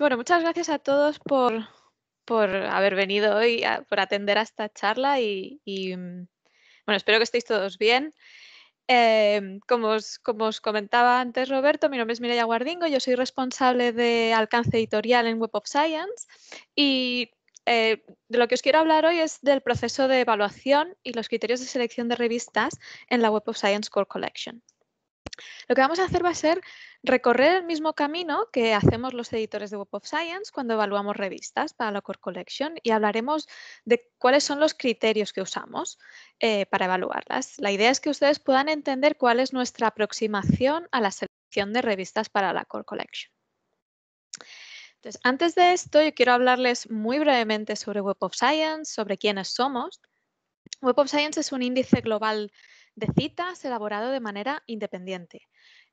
bueno, muchas gracias a todos por, por haber venido hoy, por atender a esta charla y, mm, bueno, espero que estéis todos bien. Eh, como, os, comentaba antes Roberto, mi nombre es Mireia Guardingo, yo soy responsable de alcance editorial en Web of Science y eh, de lo que os quiero hablar hoy es del proceso de evaluación y los criterios de selección de revistas en la Web of Science Core Collection. Lo que vamos a hacer va a ser recorrer el mismo camino que hacemos los editores de Web of Science cuando evaluamos revistas para la Core Collection y hablaremos de cuáles son los criterios que usamos eh, para evaluarlas. La idea es que ustedes puedan entender cuál es nuestra aproximación a la selección de revistas para la Core Collection. Entonces, antes de esto, yo quiero hablarles muy brevemente sobre Web of Science, sobre quiénes somos. Web of Science es un índice global de citas elaborado de manera independiente.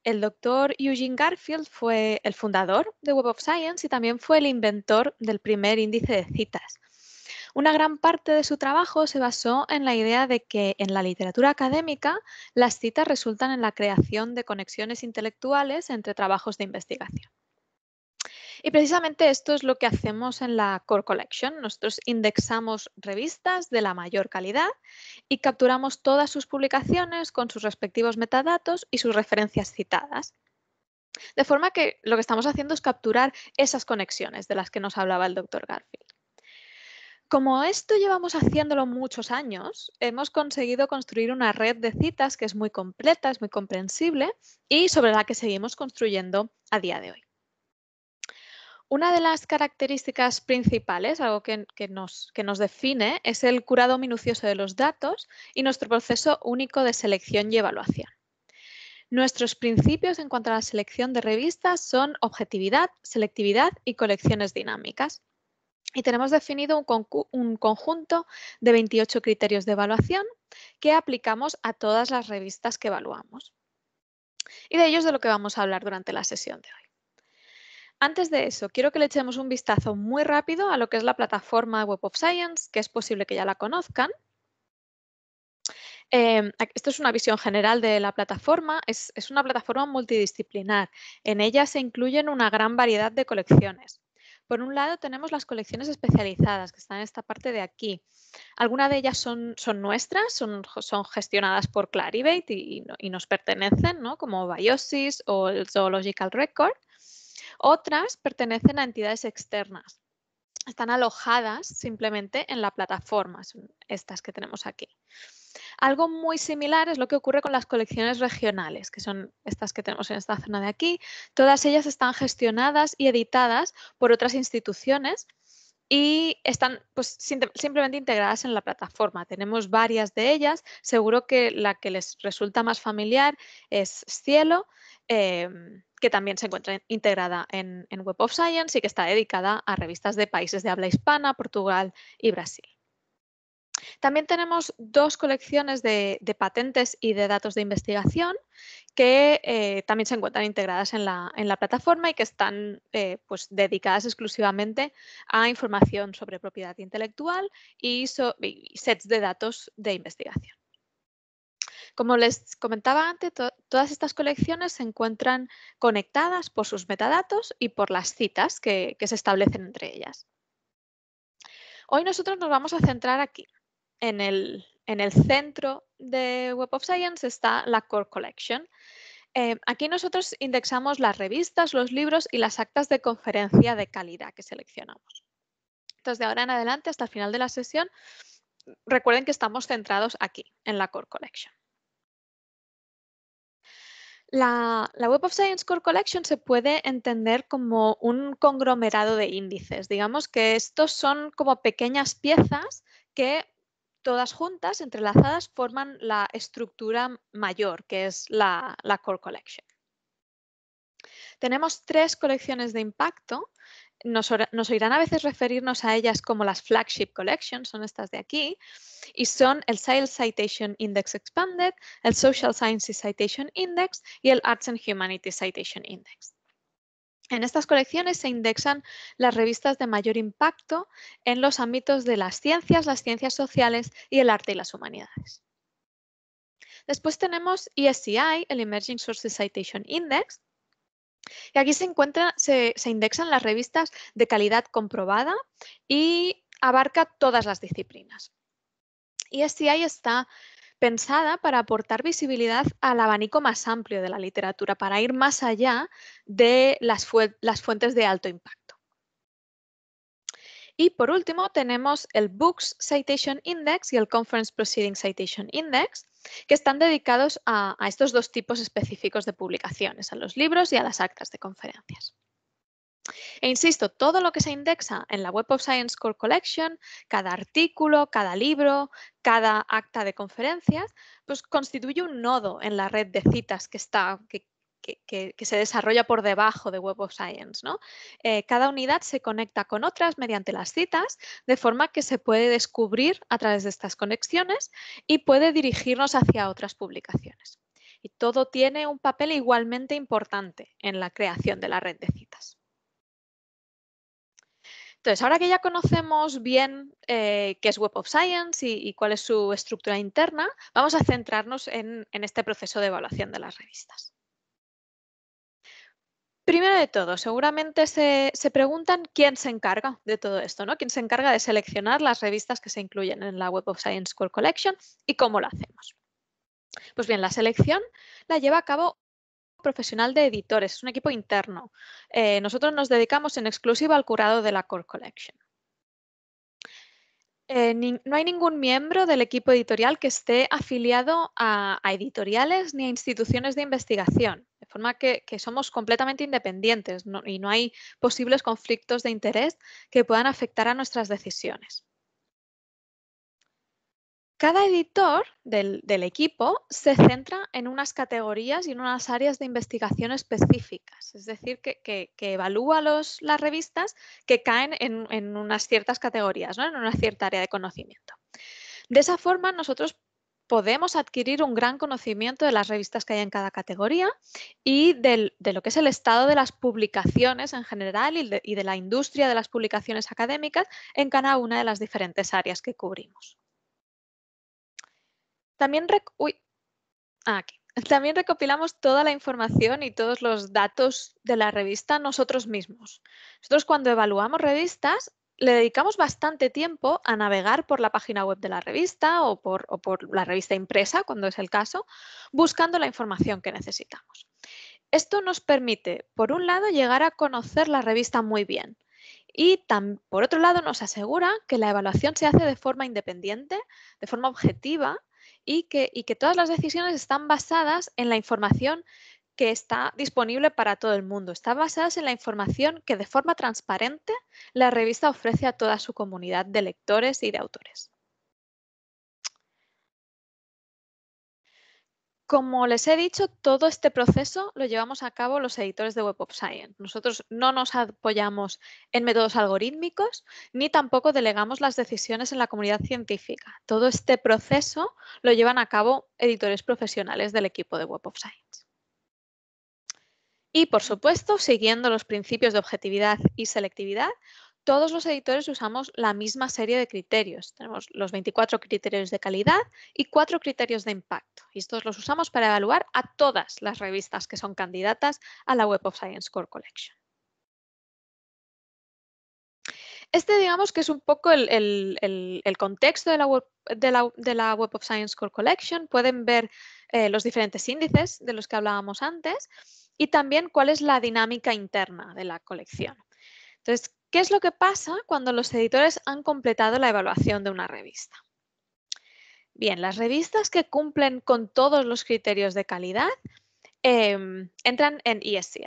El doctor Eugene Garfield fue el fundador de Web of Science y también fue el inventor del primer índice de citas. Una gran parte de su trabajo se basó en la idea de que en la literatura académica las citas resultan en la creación de conexiones intelectuales entre trabajos de investigación. Y precisamente esto es lo que hacemos en la Core Collection. Nosotros indexamos revistas de la mayor calidad y capturamos todas sus publicaciones con sus respectivos metadatos y sus referencias citadas. De forma que lo que estamos haciendo es capturar esas conexiones de las que nos hablaba el doctor Garfield. Como esto llevamos haciéndolo muchos años, hemos conseguido construir una red de citas que es muy completa, es muy comprensible y sobre la que seguimos construyendo a día de hoy. Una de las características principales, algo que, nos, define, es el curado minucioso de los datos y nuestro proceso único de selección y evaluación. Nuestros principios en cuanto a la selección de revistas son objetividad, selectividad y colecciones dinámicas. Y tenemos definido un, un conjunto de 28 criterios de evaluación que aplicamos a todas las revistas que evaluamos. Y de ellos de lo que vamos a hablar durante la sesión de hoy. Antes de eso, quiero que le echemos un vistazo muy rápido a lo que es la plataforma Web of Science, que es posible que ya la conozcan. Em, esto es una visión general de la plataforma. Es, una plataforma multidisciplinar. En ella se incluyen una gran variedad de colecciones. Por un lado tenemos las colecciones especializadas que están en esta parte de aquí. Algunas de ellas son, nuestras, son, gestionadas por Clarivate y, nos pertenecen, como Biosis o el Zoological Record. Otras pertenecen a entidades externas. Están alojadas simplemente en la plataforma, son estas que tenemos aquí. Algo muy similar es lo que ocurre con las colecciones regionales, que son estas que tenemos en esta zona de aquí. Todas ellas están gestionadas y editadas por otras instituciones y están pues, simplemente integradas en la plataforma. Tenemos varias de ellas. Seguro que la que les resulta más familiar es Cielo, em, que también se encuentra integrada en Web of Science y que está dedicada a revistas de países de habla hispana, Portugal y Brasil. También tenemos dos colecciones de, patentes y de datos de investigación que eh, también se encuentran integradas en la, plataforma y que están eh, pues, dedicadas exclusivamente a información sobre propiedad intelectual y, sets de datos de investigación. Como les comentaba antes, todas estas colecciones se encuentran conectadas por sus metadatos y por las citas que se establecen entre ellas. Hoy nosotros nos vamos a centrar aquí, en el, centro de Web of Science está la Core Collection. Eh, aquí nosotros indexamos las revistas, los libros y las actas de conferencia de calidad que seleccionamos. Entonces, de ahora en adelante hasta el final de la sesión, recuerden que estamos centrados aquí, en la Core Collection. La, la, Web of Science Core Collection se puede entender como un conglomerado de índices. Digamos que estos son como pequeñas piezas que todas juntas, entrelazadas, forman la estructura mayor, que es la, Core Collection. Tenemos tres colecciones de impacto. Nos, nos, oirán a veces referirnos a ellas como las flagship collections, son estas de aquí, y son el Sales Citation Index Expanded, el Social Sciences Citation Index y el Arts and Humanities Citation Index. En estas colecciones se indexan las revistas de mayor impacto en los ámbitos de las ciencias, las ciencias sociales y el arte y las humanidades. Después tenemos ESCI, el Emerging Sources Citation Index, y aquí se, indexan las revistas de calidad comprobada y abarca todas las disciplinas. ESCI está pensada para aportar visibilidad al abanico más amplio de la literatura, para ir más allá de las, fuentes de alto impacto. Y por último tenemos el Books Citation Index y el Conference Proceeding Citation Index, que están dedicados a estos dos tipos específicos de publicaciones, a los libros y a las actas de conferencias. E insisto, todo lo que se indexa en la Web of Science Core Collection, cada artículo, cada libro, cada acta de conferencias, pues constituye un nodo en la red de citas que, se desarrolla por debajo de Web of Science. Eh, cada unidad se conecta con otras mediante las citas, de forma que se puede descubrir a través de estas conexiones y puede dirigirnos hacia otras publicaciones. Y todo tiene un papel igualmente importante en la creación de la red de citas. Entonces, ahora que ya conocemos bien eh, qué es Web of Science y, cuál es su estructura interna, vamos a centrarnos en, este proceso de evaluación de las revistas. Primero de todo, seguramente se, se, preguntan quién se encarga de todo esto, ¿no? ¿Quién se encarga de seleccionar las revistas que se incluyen en la Web of Science Core Collection y cómo lo hacemos? Pues bien, la selección la lleva a cabo profesional de editores, es un equipo interno. Eh, nosotros nos dedicamos en exclusiva al curado de la Core Collection. Eh, no hay ningún miembro del equipo editorial que esté afiliado a, editoriales ni a instituciones de investigación, de forma que, somos completamente independientes y no hay posibles conflictos de interés que puedan afectar a nuestras decisiones. Cada editor del, equipo se centra en unas categorías y en unas áreas de investigación específicas, es decir, que, evalúa las revistas que caen en, unas ciertas categorías, en una cierta área de conocimiento. De esa forma, nosotros podemos adquirir un gran conocimiento de las revistas que hay en cada categoría y de lo que es el estado de las publicaciones en general y de la industria de las publicaciones académicas en cada una de las diferentes áreas que cubrimos. Ah, También, recopilamos toda la información y todos los datos de la revista nosotros mismos. Nosotros cuando evaluamos revistas le dedicamos bastante tiempo a navegar por la página web de la revista o por la revista impresa, cuando es el caso, buscando la información que necesitamos. Esto nos permite, por un lado, llegar a conocer la revista muy bien y, por otro lado, nos asegura que la evaluación se hace de forma independiente, de forma objetiva y que, todas las decisiones están basadas en la información que está disponible para todo el mundo. Están basadas en la información que de forma transparente la revista ofrece a toda su comunidad de lectores y de autores. Como les he dicho, todo este proceso lo llevamos a cabo los editores de Web of Science. Nosotros no nos apoyamos en métodos algorítmicos ni tampoco delegamos las decisiones en la comunidad científica. Todo este proceso lo llevan a cabo editores profesionales del equipo de Web of Science. Y, por supuesto, siguiendo los principios de objetividad y selectividad, todos los editores usamos la misma serie de criterios. Tenemos los 24 criterios de calidad y cuatro criterios de impacto. Y estos los usamos para evaluar a todas las revistas que son candidatas a la Web of Science Core Collection. Este digamos que es un poco el, contexto de la, web, of Science Core Collection. Pueden ver eh, los diferentes índices de los que hablábamos antes y también cuál es la dinámica interna de la colección. Entonces, ¿Qué es lo que pasa cuando los editores han completado la evaluación de una revista? Bien, las revistas que cumplen con todos los criterios de calidad em, entran en ESCI.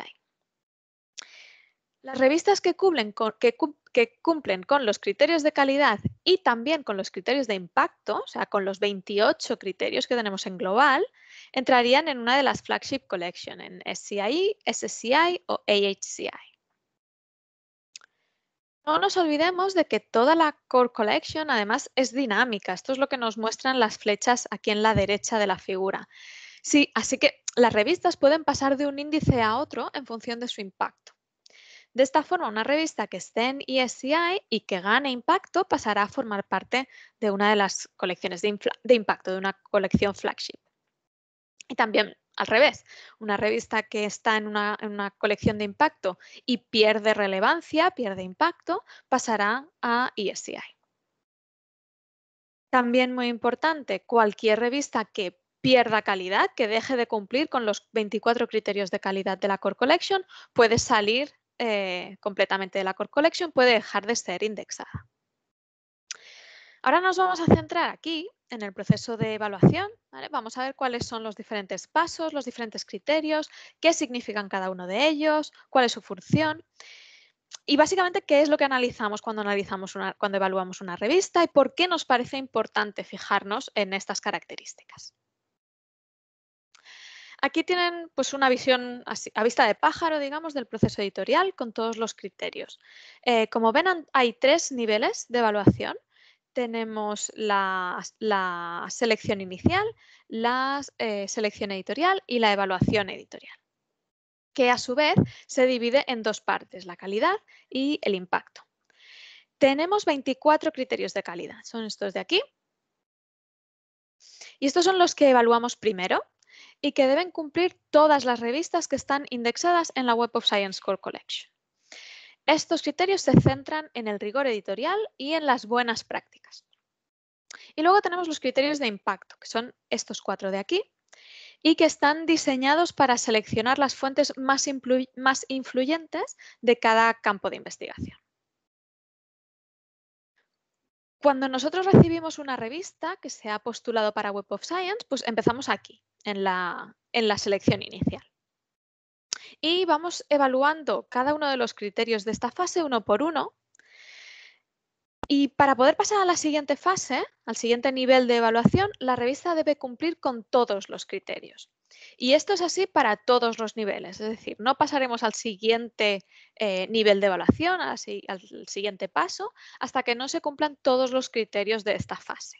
Las revistas que cumplen, con, los criterios de calidad y también con los criterios de impacto, o sea, con los 28 criterios que tenemos en global, entrarían en una de las flagship collection, en e SCI, SCI o AHCI. No nos olvidemos de que toda la Core Collection además es dinámica. Esto es lo que nos muestran las flechas aquí en la derecha de la figura. Sí, así que las revistas pueden pasar de un índice a otro en función de su impacto. De esta forma, una revista que esté en ESCI y que gane impacto pasará a formar parte de una de las colecciones de, de impacto, de una colección flagship. Y también al revés, una revista que está en una, colección de impacto y pierde relevancia, pierde impacto, pasará a ESCI. También muy importante, cualquier revista que pierda calidad, que deje de cumplir con los 24 criterios de calidad de la Core Collection, puede salir eh, completamente de la Core Collection, puede dejar de ser indexada. Ahora nos vamos a centrar aquí en el proceso de evaluación. Vamos a ver cuáles son los diferentes pasos, los diferentes criterios, qué significan cada uno de ellos, cuál es su función. Y básicamente, ¿qué es lo que analizamos cuando, analizamos cuando evaluamos una revista y por qué nos parece importante fijarnos en estas características? Aquí tienen pues, una visión a vista de pájaro, digamos, del proceso editorial con todos los criterios. Eh, como ven, hay tres niveles de evaluación tenemos la, selección inicial, la eh, selección editorial y la evaluación editorial, que a su vez se divide en dos partes, la calidad y el impacto. Tenemos 24 criterios de calidad, son estos de aquí. Y estos son los que evaluamos primero y que deben cumplir todas las revistas que están indexadas en la Web of Science Core Collection. Estos criterios se centran en el rigor editorial y en las buenas prácticas. Y luego tenemos los criterios de impacto, que son estos cuatro de aquí, y que están diseñados para seleccionar las fuentes más, influyentes de cada campo de investigación. Cuando nosotros recibimos una revista que se ha postulado para Web of Science, pues empezamos aquí, en la selección inicial y vamos evaluando cada uno de los criterios de esta fase uno por uno. Y para poder pasar a la siguiente fase, al siguiente nivel de evaluación, la revista debe cumplir con todos los criterios. Y esto es así para todos los niveles, es decir, no pasaremos al siguiente eh, nivel de evaluación, al siguiente paso, hasta que no se cumplan todos los criterios de esta fase.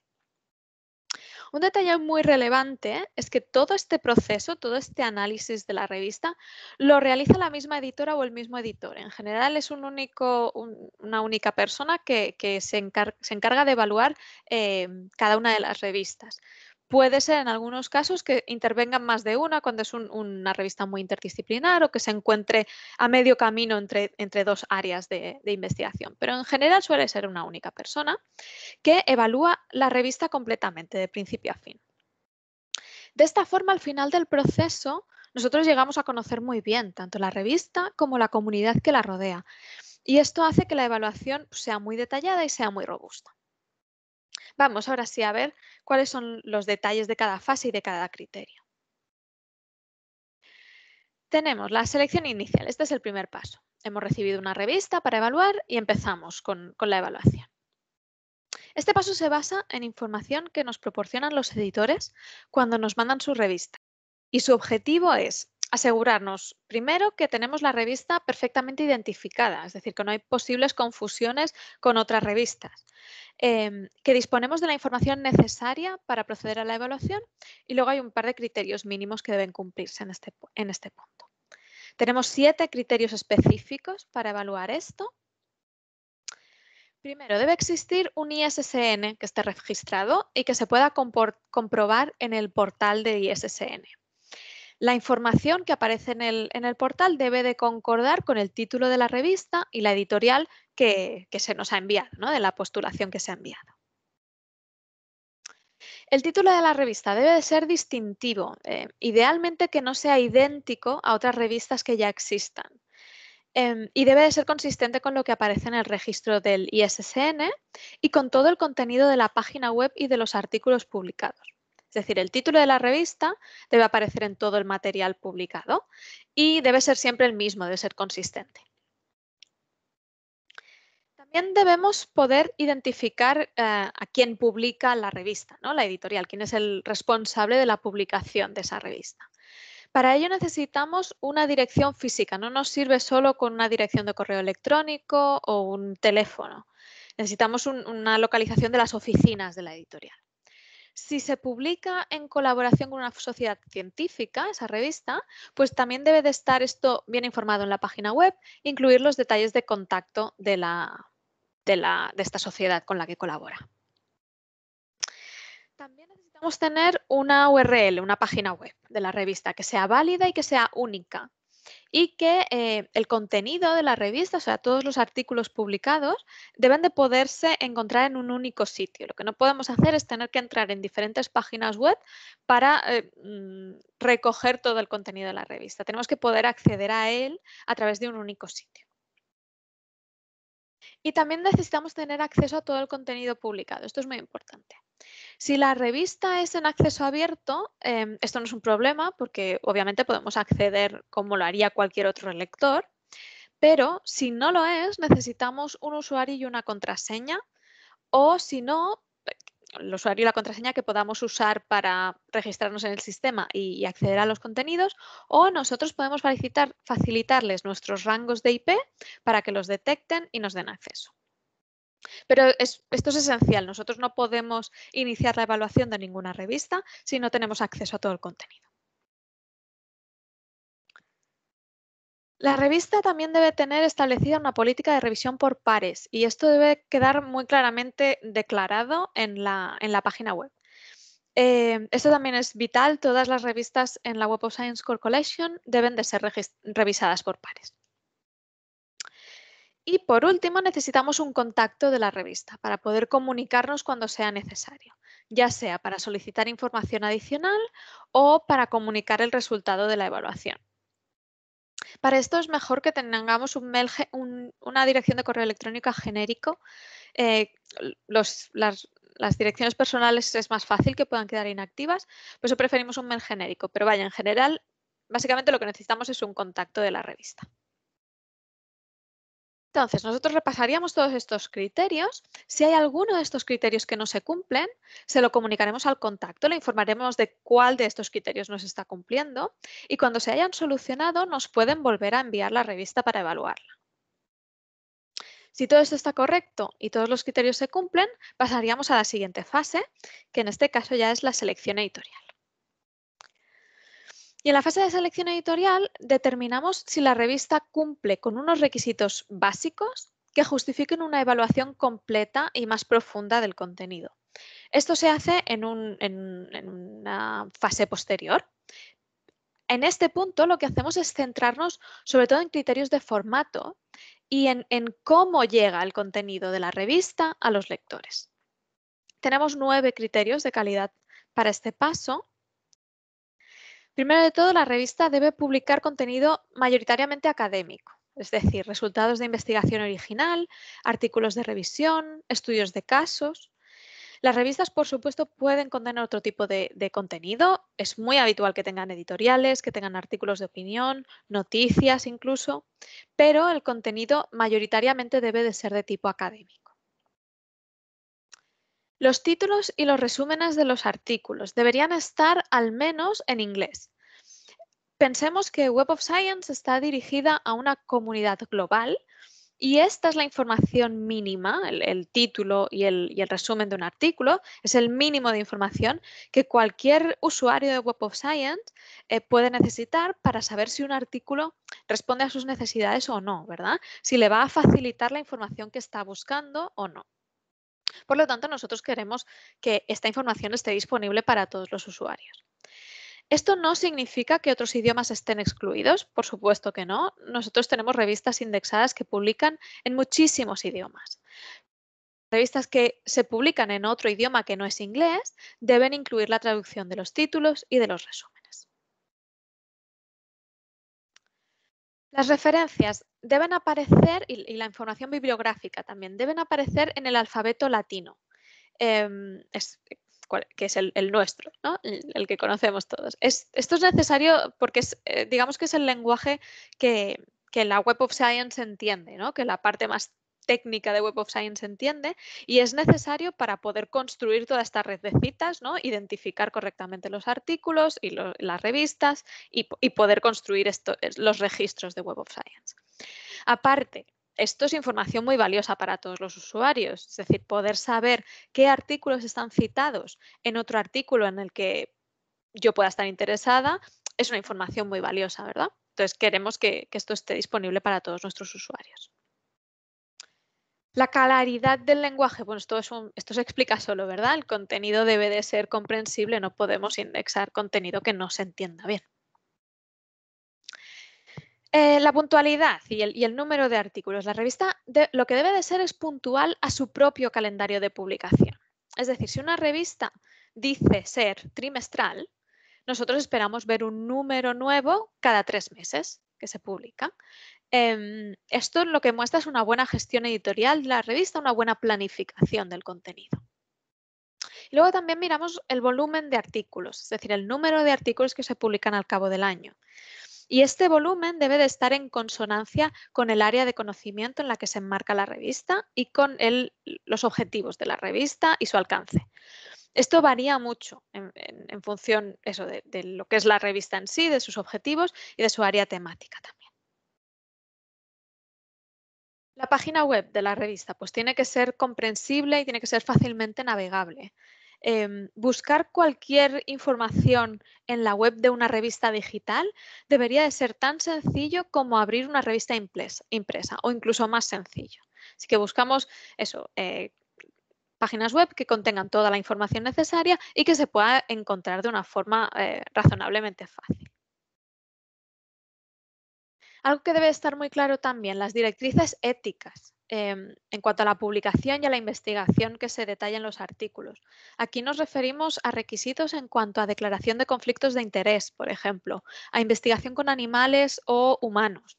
Un detalle muy relevante es que todo este proceso, todo este análisis de la revista, lo realiza la misma editora o el mismo editor. En general es una única persona que, se, encarga de evaluar eh, cada una de las revistas. Puede ser en algunos casos que intervengan más de una cuando es una revista muy interdisciplinar o que se encuentre a medio camino entre, entre dos áreas de, investigación, pero en general suele ser una única persona que evalúa la revista completamente, de principio a fin. De esta forma, al final del proceso, nosotros llegamos a conocer muy bien tanto la revista como la comunidad que la rodea y esto hace que la evaluación sea muy detallada y sea muy robusta. Vamos ahora sí a ver cuáles son los detalles de cada fase y de cada criterio. Tenemos la selección inicial, este es el primer paso. Hemos recibido una revista para evaluar y empezamos con, la evaluación. Este paso se basa en información que nos proporcionan los editores cuando nos mandan su revista y su objetivo es asegurarnos, primero, que tenemos la revista perfectamente identificada, es decir, que no hay posibles confusiones con otras revistas, em, que disponemos de la información necesaria para proceder a la evaluación y luego hay un par de criterios mínimos que deben cumplirse en este, este punto. Tenemos siete criterios específicos para evaluar esto. Primero, debe existir un ISSN que esté registrado y que se pueda comprobar en el portal de ISSN. La información que aparece en el, portal debe de concordar con el título de la revista y la editorial que, se nos ha enviado, de la postulación que se ha enviado. El título de la revista debe de ser distintivo, eh, idealmente que no sea idéntico a otras revistas que ya existan. Em, y debe de ser consistente con lo que aparece en el registro del ISSN y con todo el contenido de la página web y de los artículos publicados. Es decir, el título de la revista debe aparecer en todo el material publicado y debe ser siempre el mismo, debe ser consistente. También debemos poder identificar eh, a quién publica la revista, ¿no? la editorial, quién es el responsable de la publicación de esa revista. Para ello necesitamos una dirección física, no nos sirve solo con una dirección de correo electrónico o un teléfono. Necesitamos una localización de las oficinas de la editorial. Si se publica en colaboración con una sociedad científica, esa revista, pues también debe de estar esto bien informado en la página web, incluir los detalles de contacto de, de esta sociedad con la que colabora. También necesitamos tener una URL, una página web de la revista, que sea válida y que sea única y que eh, el contenido de la revista, o sea, todos los artículos publicados, deben de poderse encontrar en un único sitio. Lo que no podemos hacer es tener que entrar en diferentes páginas web para eh, mm, recoger todo el contenido de la revista. Tenemos que poder acceder a él a través de un único sitio. Y también necesitamos tener acceso a todo el contenido publicado. Esto es muy importante. Si la revista es en acceso abierto, em, esto no es un problema porque obviamente podemos acceder como lo haría cualquier otro lector, pero si no lo es, necesitamos un usuario y una contraseña o si no, el usuario y la contraseña que podamos usar para registrarnos en el sistema y, acceder a los contenidos, o nosotros podemos facilitarles nuestros rangos de IP para que los detecten y nos den acceso. Pero esto es esencial, nosotros no podemos iniciar la evaluación de ninguna revista si no tenemos acceso a todo el contenido. La revista también debe tener establecida una política de revisión por pares y esto debe quedar muy claramente declarado en la, página web. Eh, esto también es vital, todas las revistas en la Web of Science Core Collection deben de ser revisadas por pares. Y por último, necesitamos un contacto de la revista para poder comunicarnos cuando sea necesario, ya sea para solicitar información adicional o para comunicar el resultado de la evaluación. Para esto es mejor que tengamos un una dirección de correo electrónico genérico. Eh, las, las direcciones personales es más fácil que puedan quedar inactivas, por eso preferimos un mail genérico. Pero vaya, en general, básicamente lo que necesitamos es un contacto de la revista. Entonces, nosotros repasaríamos todos estos criterios. Si hay alguno de estos criterios que no se cumplen, se lo comunicaremos al contacto, le informaremos de cuál de estos criterios no se está cumpliendo y cuando se hayan solucionado nos pueden volver a enviar la revista para evaluarla. Si todo esto está correcto y todos los criterios se cumplen, pasaríamos a la siguiente fase, que en este caso ya es la selección editorial. Y en la fase de selección editorial determinamos si la revista cumple con unos requisitos básicos que justifiquen una evaluación completa y más profunda del contenido. Esto se hace en, una fase posterior. En este punto lo que hacemos es centrarnos sobre todo en criterios de formato y en cómo llega el contenido de la revista a los lectores. Tenemos nueve criterios de calidad para este paso Primero de todo, la revista debe publicar contenido mayoritariamente académico, es decir, resultados de investigación original, artículos de revisión, estudios de casos. Las revistas, por supuesto, pueden contener otro tipo de, contenido. Es muy habitual que tengan editoriales, que tengan artículos de opinión, noticias incluso, pero el contenido mayoritariamente debe de ser de tipo académico. Los títulos y los resúmenes de los artículos deberían estar al menos en inglés. Pensemos que Web of Science está dirigida a una comunidad global y esta es la información mínima, el, título y el, resumen de un artículo, es el mínimo de información que cualquier usuario de Web of Science eh, puede necesitar para saber si un artículo responde a sus necesidades o no, ¿verdad? Si le va a facilitar la información que está buscando o no. Por lo tanto, nosotros queremos que esta información esté disponible para todos los usuarios. Esto no significa que otros idiomas estén excluidos, por supuesto que no. Nosotros tenemos revistas indexadas que publican en muchísimos idiomas. Revistas que se publican en otro idioma que no es inglés deben incluir la traducción de los títulos y de los resúmenes. Las referencias deben aparecer, y, la información bibliográfica también, deben aparecer en el alfabeto latino, em, que es el, nuestro, el, que conocemos todos. esto es necesario porque es, eh, digamos que es el lenguaje que, la Web of Science entiende, ¿no? que la parte más técnica de Web of Science entiende y es necesario para poder construir toda esta red de citas, ¿no? identificar correctamente los artículos y las revistas y, poder construir esto, los registros de Web of Science. Aparte, esto es información muy valiosa para todos los usuarios, es decir, poder saber qué artículos están citados en otro artículo en el que yo pueda estar interesada, es una información muy valiosa, ¿verdad? Entonces queremos que esto esté disponible para todos nuestros usuarios. La claridad del lenguaje, bueno, esto, esto se explica solo, ¿verdad? El contenido debe de ser comprensible, no podemos indexar contenido que no se entienda bien. Eh, la puntualidad y el, número de artículos. La revista lo que debe de ser es puntual a su propio calendario de publicación. Es decir, si una revista dice ser trimestral, nosotros esperamos ver un número nuevo cada tres meses que se publica. Em, esto lo que muestra es una buena gestión editorial de la revista, una buena planificación del contenido. Y luego también miramos el volumen de artículos, es decir, el número de artículos que se publican al cabo del año. Y este volumen debe de estar en consonancia con el área de conocimiento en la que se enmarca la revista y con los objetivos de la revista y su alcance. Esto varía mucho en, función de lo que es la revista en sí, de sus objetivos y de su área temática también. La página web de la revista pues tiene que ser comprensible y tiene que ser fácilmente navegable. Em, buscar cualquier información en la web de una revista digital debería de ser tan sencillo como abrir una revista impresa, o incluso más sencillo. Así que buscamos eso, eh, páginas web que contengan toda la información necesaria y que se pueda encontrar de una forma eh, razonablemente fácil. Algo que debe estar muy claro también, las directrices éticas. Em, en cuanto a la publicación y a la investigación que se detalla en los artículos. Aquí nos referimos a requisitos en cuanto a declaración de conflictos de interés, por ejemplo, a investigación con animales o humanos.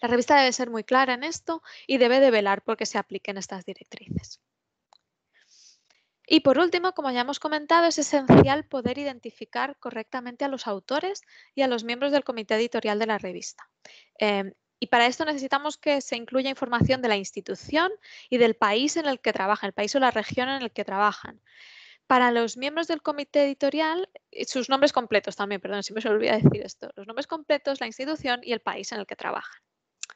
La revista debe ser muy clara en esto y debe de velar porque se apliquen estas directrices. Y por último, como ya hemos comentado, es esencial poder identificar correctamente a los autores y a los miembros del comité editorial de la revista. Em, y para esto necesitamos que se incluya información de la institución y del país en el que trabajan, el país o la región en el que trabajan. Para los miembros del comité editorial, eh, sus nombres completos también, perdón, siempre se olvida decir esto, los nombres completos, la institución y el país en el que trabajan.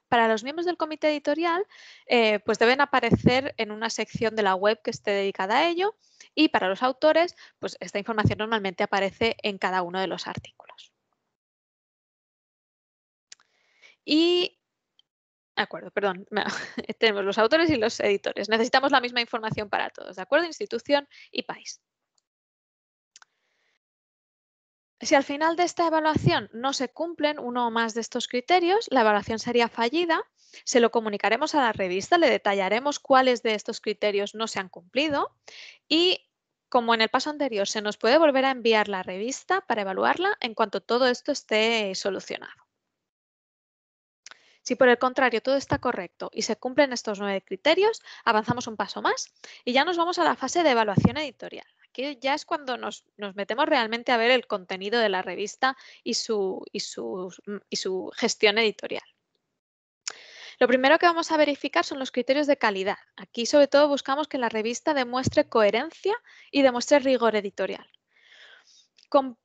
Para los miembros del comité editorial, eh, pues deben aparecer en una sección de la web que esté dedicada a ello y para los autores, pues esta información normalmente aparece en cada uno de los artículos. Y de acuerdo, perdón. tenemos los autores y los editores. Necesitamos la misma información para todos, ¿de acuerdo? Institución y país. Si al final de esta evaluación no se cumplen uno o más de estos criterios, la evaluación sería fallida, se lo comunicaremos a la revista, le detallaremos cuáles de estos criterios no se han cumplido y, como en el paso anterior, se nos puede volver a enviar la revista para evaluarla en cuanto todo esto esté solucionado. Si por el contrario todo está correcto y se cumplen estos nueve criterios, avanzamos un paso más y ya nos vamos a la fase de evaluación editorial aquí ya es cuando nos, metemos realmente a ver el contenido de la revista mm, y su, gestión editorial. Lo primero que vamos a verificar son los criterios de calidad. Aquí sobre todo buscamos que la revista demuestre coherencia y demuestre rigor editorial.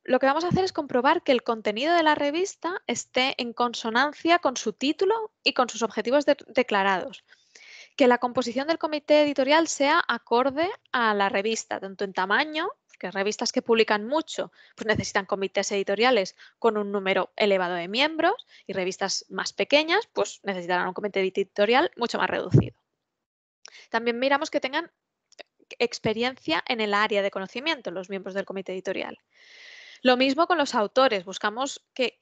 lo que vamos a hacer es comprobar que el contenido de la revista esté en consonancia con su título y con sus objetivos declarados que la composición del comité editorial sea acorde a la revista, tanto en tamaño, que revistas que publican mucho pues necesitan comités editoriales con un número elevado de miembros y revistas más pequeñas pues necesitarán un comité editorial mucho más reducido. También miramos que tengan experiencia en el área de conocimiento los miembros del comité editorial. Lo mismo con los autores, buscamos que,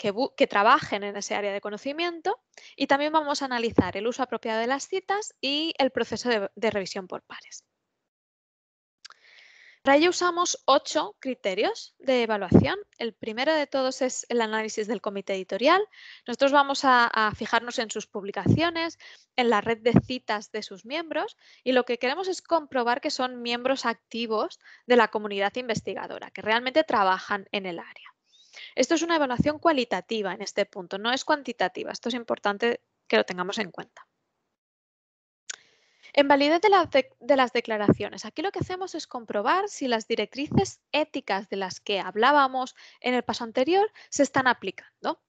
trabajen en ese área de conocimiento y también vamos a analizar el uso apropiado de las citas y el proceso de revisión por pares. Para ello usamos ocho criterios de evaluación. El primero de todos es el análisis del comité editorial. Nosotros vamos a, a, fijarnos en sus publicaciones, en la red de citas de sus miembros y lo que queremos es comprobar que son miembros activos de la comunidad investigadora, que realmente trabajan en el área. Esto es una evaluación cualitativa en este punto, no es cuantitativa. Esto es importante que lo tengamos en cuenta. En validez de, las declaraciones, aquí lo que hacemos es comprobar si las directrices éticas de las que hablábamos en el paso anterior se están aplicando.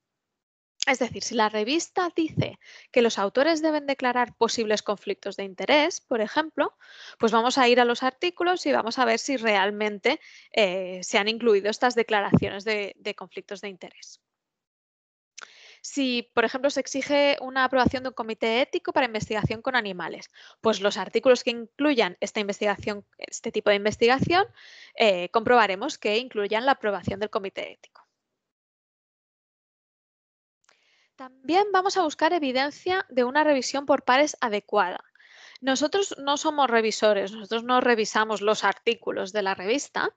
Es decir, si la revista dice que los autores deben declarar posibles conflictos de interés, por ejemplo, pues vamos a ir a los artículos y vamos a ver si realmente eh, se han incluido estas declaraciones de conflictos de interés si, por ejemplo, se exige una aprobación de un comité ético para investigación con animales, pues los artículos que incluyan esta investigación, este tipo de investigación, eh, comprobaremos que incluyan la aprobación del comité ético. También vamos a buscar evidencia de una revisión por pares adecuada. Nosotros no somos revisores, nosotros no revisamos los artículos de la revista,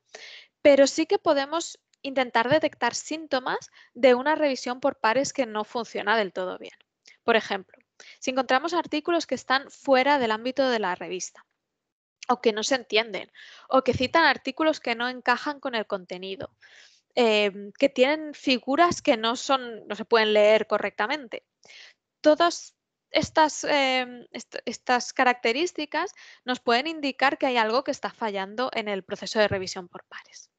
pero sí que podemos intentar detectar síntomas de una revisión por pares que no funciona del todo bien. Por ejemplo, si encontramos artículos que están fuera del ámbito de la revista, o que no se entienden, o que citan artículos que no encajan con el contenido, em, que tienen figuras que no, son, no se pueden leer correctamente. Todas estas, em, estas características nos pueden indicar que hay algo que está fallando en el proceso de revisión por pares.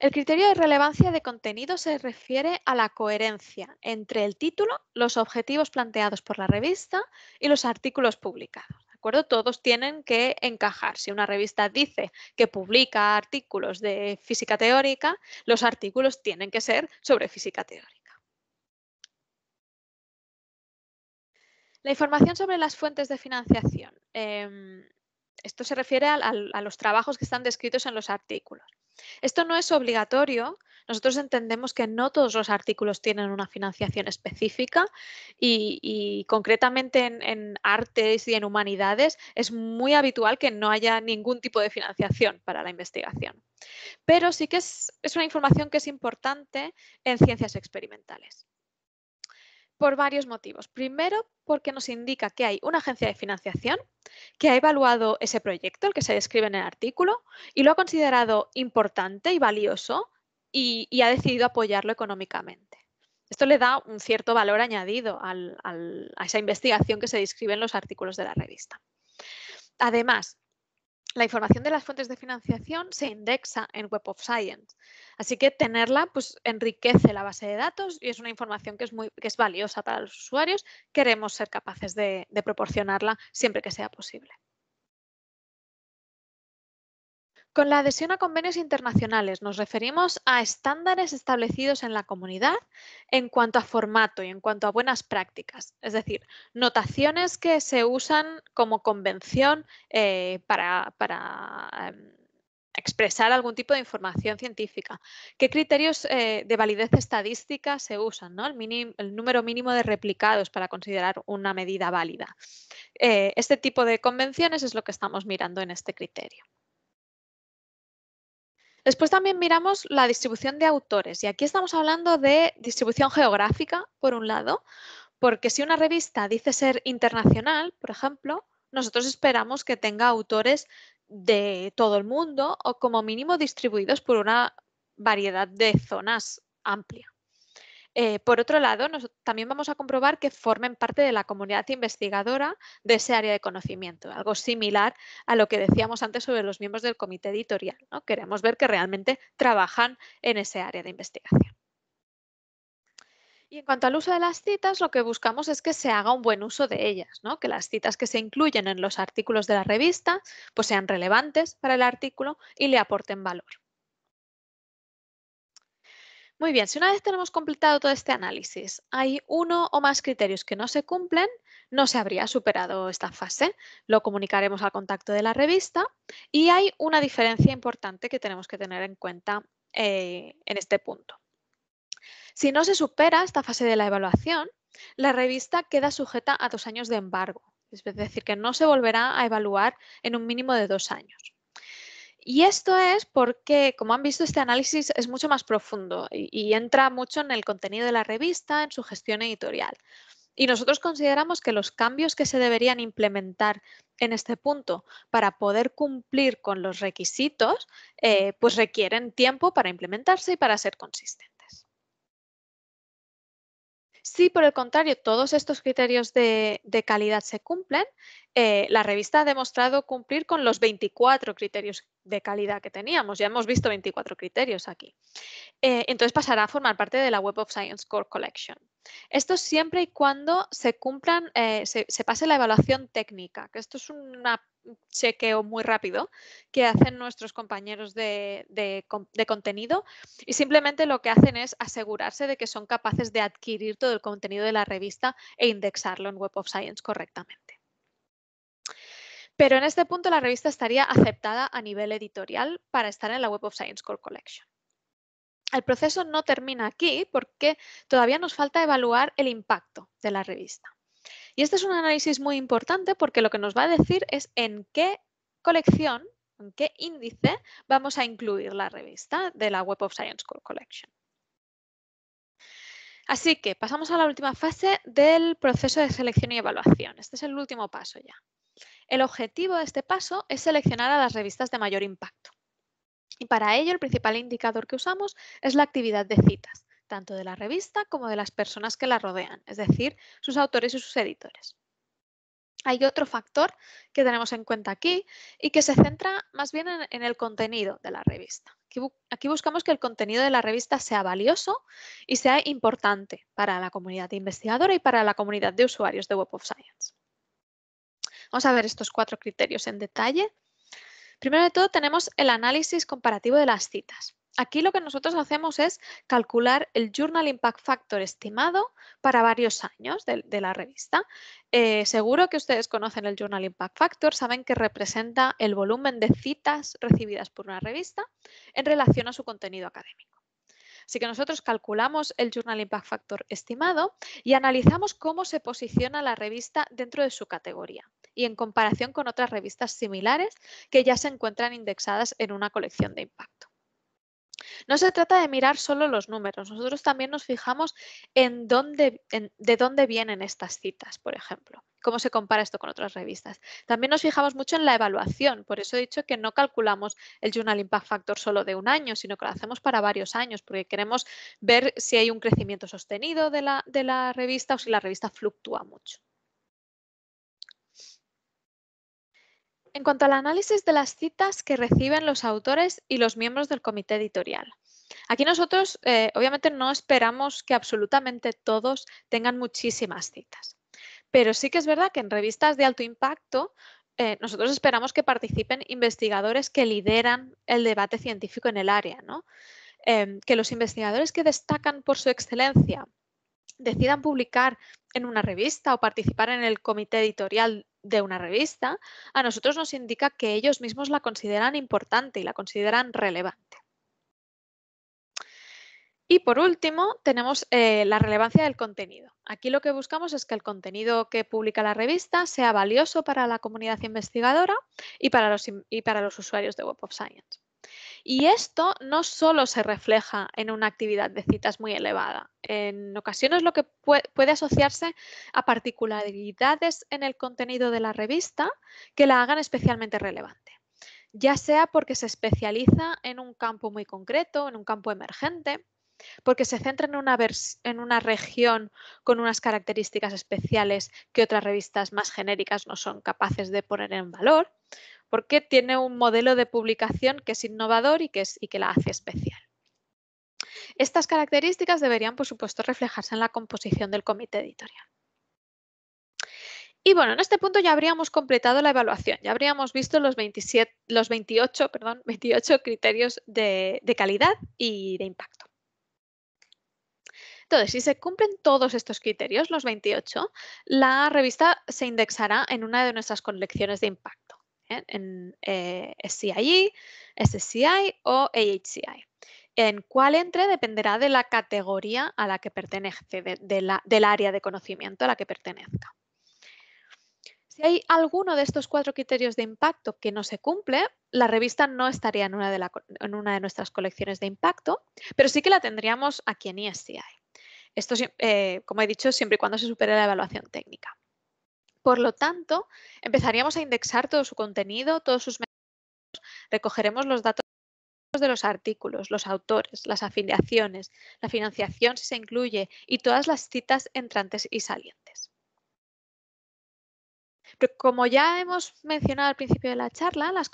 El criterio de relevancia de contenido se refiere a la coherencia entre el título, los objetivos planteados por la revista y los artículos publicados. ¿de acuerdo? Todos tienen que encajar. Si una revista dice que publica artículos de física teórica, los artículos tienen que ser sobre física teórica. La información sobre las fuentes de financiación. Em, esto se refiere a los trabajos que están descritos en los artículos. Esto no es obligatorio. Nosotros entendemos que no todos los artículos tienen una financiación específica y, concretamente en, artes y en humanidades es muy habitual que no haya ningún tipo de financiación para la investigación. Pero sí que es una información que es importante en ciencias experimentales por varios motivos. Primero, porque nos indica que hay una agencia de financiación que ha evaluado ese proyecto, el que se describe en el artículo, y lo ha considerado importante y valioso y, ha decidido apoyarlo económicamente. Esto le da un cierto valor añadido a esa investigación que se describe en los artículos de la revista. Además, la información de las fuentes de financiación se indexa en Web of Science. Así que tenerla pues, enriquece la base de datos y es una información que es, muy, es valiosa para los usuarios. Queremos ser capaces de proporcionarla siempre que sea posible. Con la adhesión a convenios internacionales nos referimos a estándares establecidos en la comunidad en cuanto a formato y en cuanto a buenas prácticas, es decir, notaciones que se usan como convención eh, para, em, expresar algún tipo de información científica. ¿Qué criterios eh, de validez estadística se usan? el, número mínimo de replicados para considerar una medida válida. Eh, este tipo de convenciones es lo que estamos mirando en este criterio. Después también miramos la distribución de autores y aquí estamos hablando de distribución geográfica, por un lado, porque si una revista dice ser internacional, por ejemplo, nosotros esperamos que tenga autores de todo el mundo o como mínimo distribuidos por una variedad de zonas amplia. Eh, por otro lado, también vamos a comprobar que formen parte de la comunidad investigadora de ese área de conocimiento, algo similar a lo que decíamos antes sobre los miembros del comité editorial. Queremos ver que realmente trabajan en ese área de investigación. Y en cuanto al uso de las citas, lo que buscamos es que se haga un buen uso de ellas, que las citas que se incluyen en los artículos de la revista pues sean relevantes para el artículo y le aporten valor. Muy bien, si una vez tenemos completado todo este análisis, hay uno o más criterios que no se cumplen, no se habría superado esta fase. Lo comunicaremos al contacto de la revista y hay una diferencia importante que tenemos que tener en cuenta eh, en este punto. Si no se supera esta fase de la evaluación, la revista queda sujeta a dos años de embargo, es decir, que no se volverá a evaluar en un mínimo de dos años. Y esto es porque, como han visto, este análisis es mucho más profundo y, entra mucho en el contenido de la revista, en su gestión editorial. Y nosotros consideramos que los cambios que se deberían implementar en este punto para poder cumplir con los requisitos, eh, pues requieren tiempo para implementarse y para ser consistentes. Si por el contrario todos estos criterios de, calidad se cumplen, eh, la revista ha demostrado cumplir con los 24 criterios de calidad que teníamos. Ya hemos visto 24 criterios aquí. Eh, entonces pasará a formar parte de la Web of Science Core Collection. Esto siempre y cuando se cumplan, eh, se, pase la evaluación técnica, que esto es un chequeo muy rápido que hacen nuestros compañeros de, contenido y simplemente lo que hacen es asegurarse de que son capaces de adquirir todo el contenido de la revista e indexarlo en Web of Science correctamente. Pero en este punto la revista estaría aceptada a nivel editorial para estar en la Web of Science Core Collection el proceso no termina aquí porque todavía nos falta evaluar el impacto de la revista. Y este es un análisis muy importante porque lo que nos va a decir es en qué colección, en qué índice vamos a incluir la revista de la Web of Science Core Collection. Así que pasamos a la última fase del proceso de selección y evaluación. Este es el último paso ya. El objetivo de este paso es seleccionar a las revistas de mayor impacto. Y para ello el principal indicador que usamos es la actividad de citas, tanto de la revista como de las personas que la rodean, es decir, sus autores y sus editores. Hay otro factor que tenemos en cuenta aquí y que se centra más bien en, el contenido de la revista. Aquí, buscamos que el contenido de la revista sea valioso y sea importante para la comunidad de investigadora y para la comunidad de usuarios de Web of Science. Vamos a ver estos cuatro criterios en detalle. Primero de todo tenemos el análisis comparativo de las citas. Aquí lo que nosotros hacemos es calcular el Journal Impact Factor estimado para varios años de, la revista. Eh, seguro que ustedes conocen el Journal Impact Factor, saben que representa el volumen de citas recibidas por una revista en relación a su contenido académico. Así que nosotros calculamos el Journal Impact Factor estimado y analizamos cómo se posiciona la revista dentro de su categoría y en comparación con otras revistas similares que ya se encuentran indexadas en una colección de impacto. No se trata de mirar solo los números, nosotros también nos fijamos en de dónde vienen estas citas, por ejemplo, cómo se compara esto con otras revistas. También nos fijamos mucho en la evaluación, por eso he dicho que no calculamos el Journal Impact Factor solo de un año, sino que lo hacemos para varios años, porque queremos ver si hay un crecimiento sostenido de la revista o si la revista fluctúa mucho. En cuanto al análisis de las citas que reciben los autores y los miembros del comité editorial. Aquí nosotros, eh, obviamente, no esperamos que absolutamente todos tengan muchísimas citas. Pero sí que es verdad que en revistas de alto impacto eh, nosotros esperamos que participen investigadores que lideran el debate científico en el área, em, que los investigadores que destacan por su excelencia decidan publicar en una revista o participar en el comité editorial de una revista, a nosotros nos indica que ellos mismos la consideran importante y la consideran relevante. Y por último, tenemos eh, la relevancia del contenido. Aquí lo que buscamos es que el contenido que publica la revista sea valioso para la comunidad investigadora y para los, y para los usuarios de Web of Science. Y esto no solo se refleja en una actividad de citas muy elevada, en ocasiones lo que puede asociarse a particularidades en el contenido de la revista que la hagan especialmente relevante ya sea porque se especializa en un campo muy concreto, en un campo emergente, porque se centra en una, en una, región con unas características especiales que otras revistas más genéricas no son capaces de poner en valor, porque tiene un modelo de publicación que es innovador y que, la hace especial. Estas características deberían, por supuesto, reflejarse en la composición del comité editorial. Y bueno, en este punto ya habríamos completado la evaluación, ya habríamos visto los, 28, criterios de calidad y de impacto. Entonces, si se cumplen todos estos criterios, los 28, la revista se indexará en una de nuestras colecciones de impacto en eh, SCIE, SCI e o AHCI. E. En cuál entre dependerá de la categoría a la que pertenece, del área de conocimiento a la que pertenezca. Si hay alguno de estos cuatro criterios de impacto que no se cumple, la revista no estaría en una de, nuestras colecciones de impacto, pero sí que la tendríamos aquí en ESCI. E. Esto, eh, como he dicho, siempre y cuando se supere la evaluación técnica. Por lo tanto, empezaríamos a indexar todo su contenido, todos sus recogeremos los datos de los artículos, los autores, las afiliaciones, la financiación si se incluye y todas las citas entrantes y salientes. Como ya hemos mencionado al principio de la charla, las,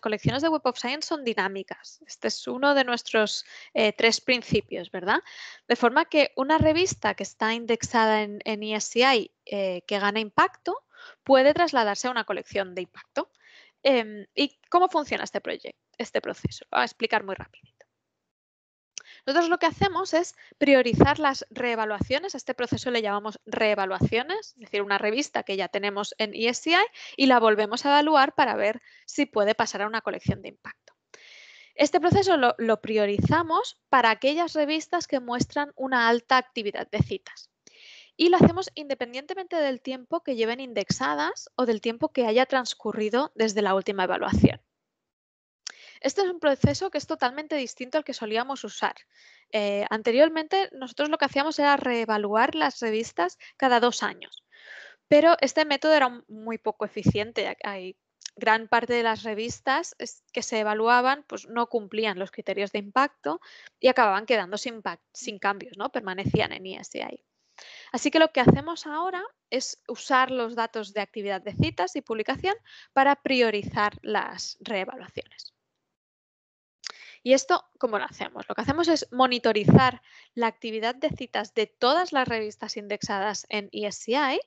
colecciones de Web of Science son dinámicas. Este es uno de nuestros eh, tres principios, ¿verdad? De forma que una revista que está indexada en, ESCI e eh, que gana impacto puede trasladarse a una colección de impacto. Em, ¿Y cómo funciona este, proyecto, este proceso? Lo voy a explicar muy rápido. Nosotros lo que hacemos es priorizar las reevaluaciones, a este proceso le llamamos reevaluaciones, es decir, una revista que ya tenemos en ESCI y la volvemos a evaluar para ver si puede pasar a una colección de impacto. Este proceso lo, lo priorizamos para aquellas revistas que muestran una alta actividad de citas y lo hacemos independientemente del tiempo que lleven indexadas o del tiempo que haya transcurrido desde la última evaluación. Este es un proceso que es totalmente distinto al que solíamos usar. Eh, anteriormente nosotros lo que hacíamos era reevaluar las revistas cada dos años, pero este método era muy poco eficiente. Hay gran parte de las revistas que se evaluaban pues, no cumplían los criterios de impacto y acababan quedando sin, cambios, ¿no? permanecían en ISI. Así que lo que hacemos ahora es usar los datos de actividad de citas y publicación para priorizar las reevaluaciones. ¿Y esto cómo lo hacemos? Lo que hacemos es monitorizar la actividad de citas de todas las revistas indexadas en ESCI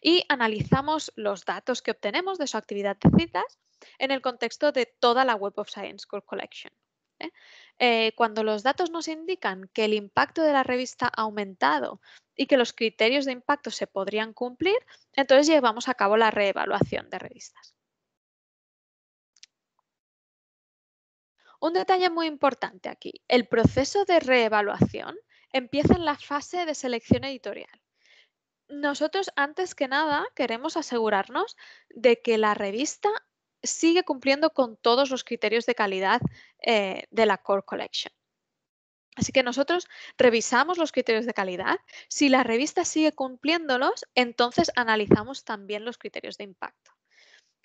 y analizamos los datos que obtenemos de su actividad de citas en el contexto de toda la Web of Science Core Collection. ¿eh? Eh, cuando los datos nos indican que el impacto de la revista ha aumentado y que los criterios de impacto se podrían cumplir, entonces llevamos a cabo la reevaluación de revistas. Un detalle muy importante aquí, el proceso de reevaluación empieza en la fase de selección editorial. Nosotros, antes que nada, queremos asegurarnos de que la revista sigue cumpliendo con todos los criterios de calidad eh, de la Core Collection. Así que nosotros revisamos los criterios de calidad. Si la revista sigue cumpliéndolos, entonces analizamos también los criterios de impacto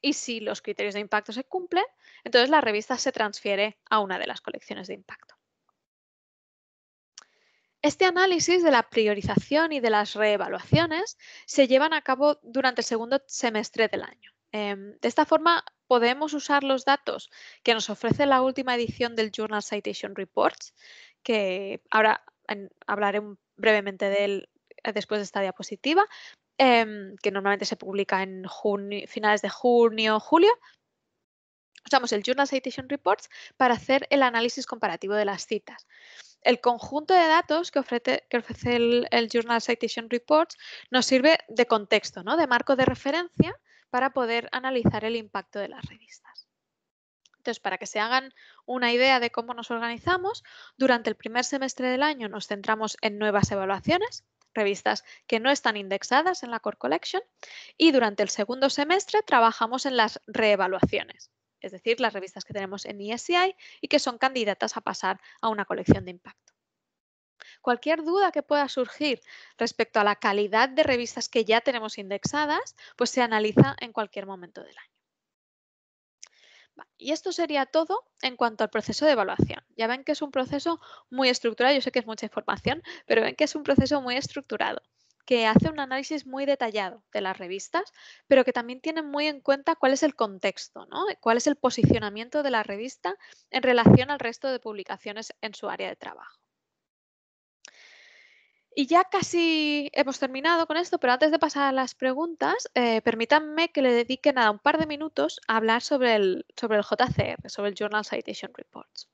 y si los criterios de impacto se cumplen, entonces la revista se transfiere a una de las colecciones de impacto. Este análisis de la priorización y de las reevaluaciones se llevan a cabo durante el segundo semestre del año. Em, de esta forma, podemos usar los datos que nos ofrece la última edición del Journal Citation Reports, que ahora hablaré brevemente de él eh, después de esta diapositiva, Em, que normalmente se publica en finales de junio, o julio. Usamos el Journal Citation Reports para hacer el análisis comparativo de las citas. El conjunto de datos que ofrece, que ofrece el, Journal Citation Reports nos sirve de contexto, ¿no? de marco de referencia para poder analizar el impacto de las revistas. Entonces, para que se hagan una idea de cómo nos organizamos. Durante el primer semestre del año nos centramos en nuevas evaluaciones, revistas que no están indexadas en la Core Collection y durante el segundo semestre trabajamos en las reevaluaciones, es decir, las revistas que tenemos en ESCI y que son candidatas a pasar a una colección de impacto. Cualquier duda que pueda surgir respecto a la calidad de revistas que ya tenemos indexadas, pues se analiza en cualquier momento del año. Y esto sería todo en cuanto al proceso de evaluación. Ya ven que es un proceso muy estructurado, yo sé que es mucha información, pero ven que es un proceso muy estructurado, que hace un análisis muy detallado de las revistas, pero que también tiene muy en cuenta cuál es el contexto, ¿no? cuál es el posicionamiento de la revista en relación al resto de publicaciones en su área de trabajo. Y ya casi hemos terminado con esto, pero antes de pasar a las preguntas, eh, permítanme que le dedique nada un par de minutos a hablar sobre el, sobre el JCR, sobre el Journal Citation Reports.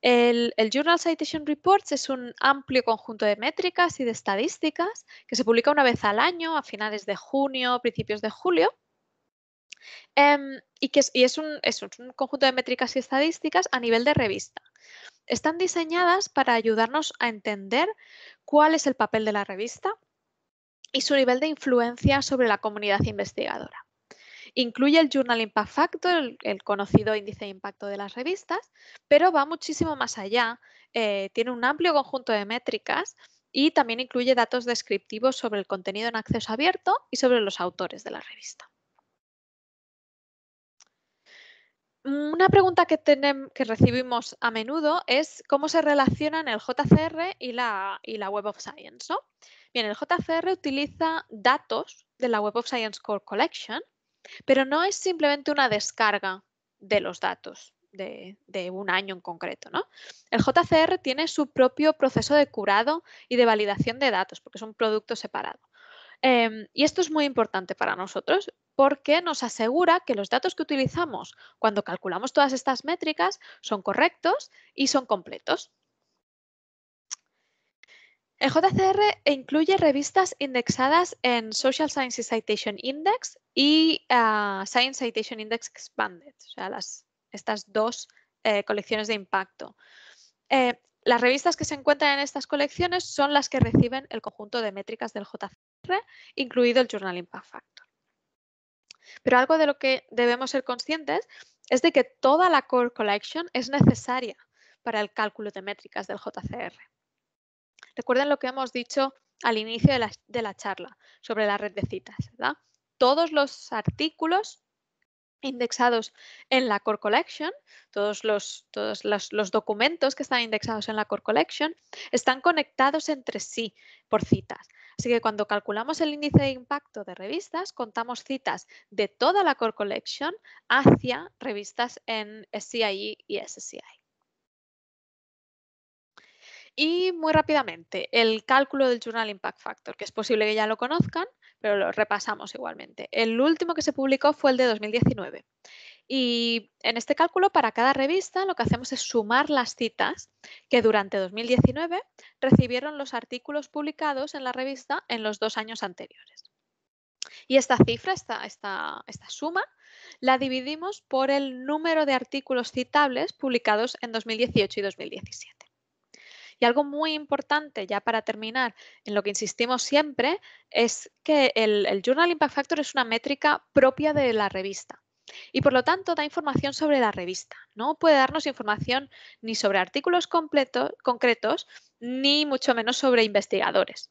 el, Journal Citation Reports es un amplio conjunto de métricas y de estadísticas que se publica una vez al año, a finales de junio, principios de julio, Em, y es, un, conjunto de métricas y estadísticas a nivel de revista. Están diseñadas para ayudarnos a entender cuál es el papel de la revista y su nivel de influencia sobre la comunidad investigadora. Incluye el Journal Impact Factor, el, conocido índice de impacto de las revistas, pero va muchísimo más allá. Eh, tiene un amplio conjunto de métricas y también incluye datos descriptivos sobre el contenido en acceso abierto y sobre los autores de la revista. una pregunta que, recibimos a menudo es cómo se relacionan el JCR y la, Web of Science. Bien, el JCR utiliza datos de la Web of Science Core Collection, pero no es simplemente una descarga de los datos de, un año en concreto. ¿no? El JCR tiene su propio proceso de curado y de validación de datos, porque es un producto separado. Em, y esto es muy importante para nosotros porque nos asegura que los datos que utilizamos cuando calculamos todas estas métricas son correctos y son completos. El JCR incluye revistas indexadas en Social Sciences Citation Index y ah, Science Citation Index Expanded, o sea, estas dos eh, colecciones de impacto. Eh, las revistas que se encuentran en estas colecciones son las que reciben el conjunto de métricas del JCR, incluido el Journal Impact Factor. Pero algo de lo que debemos ser conscientes es de que toda la core collection es necesaria para el cálculo de métricas del JCR. Recuerden lo que hemos dicho al inicio de la, charla sobre la red de citas. ¿verdad? Todos los artículos indexados en la Core Collection, todos, los, documentos que están indexados en la Core Collection están conectados entre sí por citas. Así que cuando calculamos el índice de impacto de revistas, contamos citas de toda la Core Collection hacia revistas en SCI y SCI. Y muy rápidamente, el cálculo del Journal Impact Factor, que es posible que ya lo conozcan, pero lo repasamos igualmente. El último que se publicó fue el de 2019. Y en este cálculo, para cada revista, lo que hacemos es sumar las citas que durante 2019 recibieron los artículos publicados en la revista en los dos años anteriores. Y esta cifra, esta, suma, la dividimos por el número de artículos citables publicados en 2018 y 2017. Y algo muy importante, ya para terminar, en lo que insistimos siempre, es que el, Journal Impact Factor es una métrica propia de la revista y por lo tanto da información sobre la revista. No puede darnos información ni sobre artículos concretos, ni mucho menos sobre investigadores.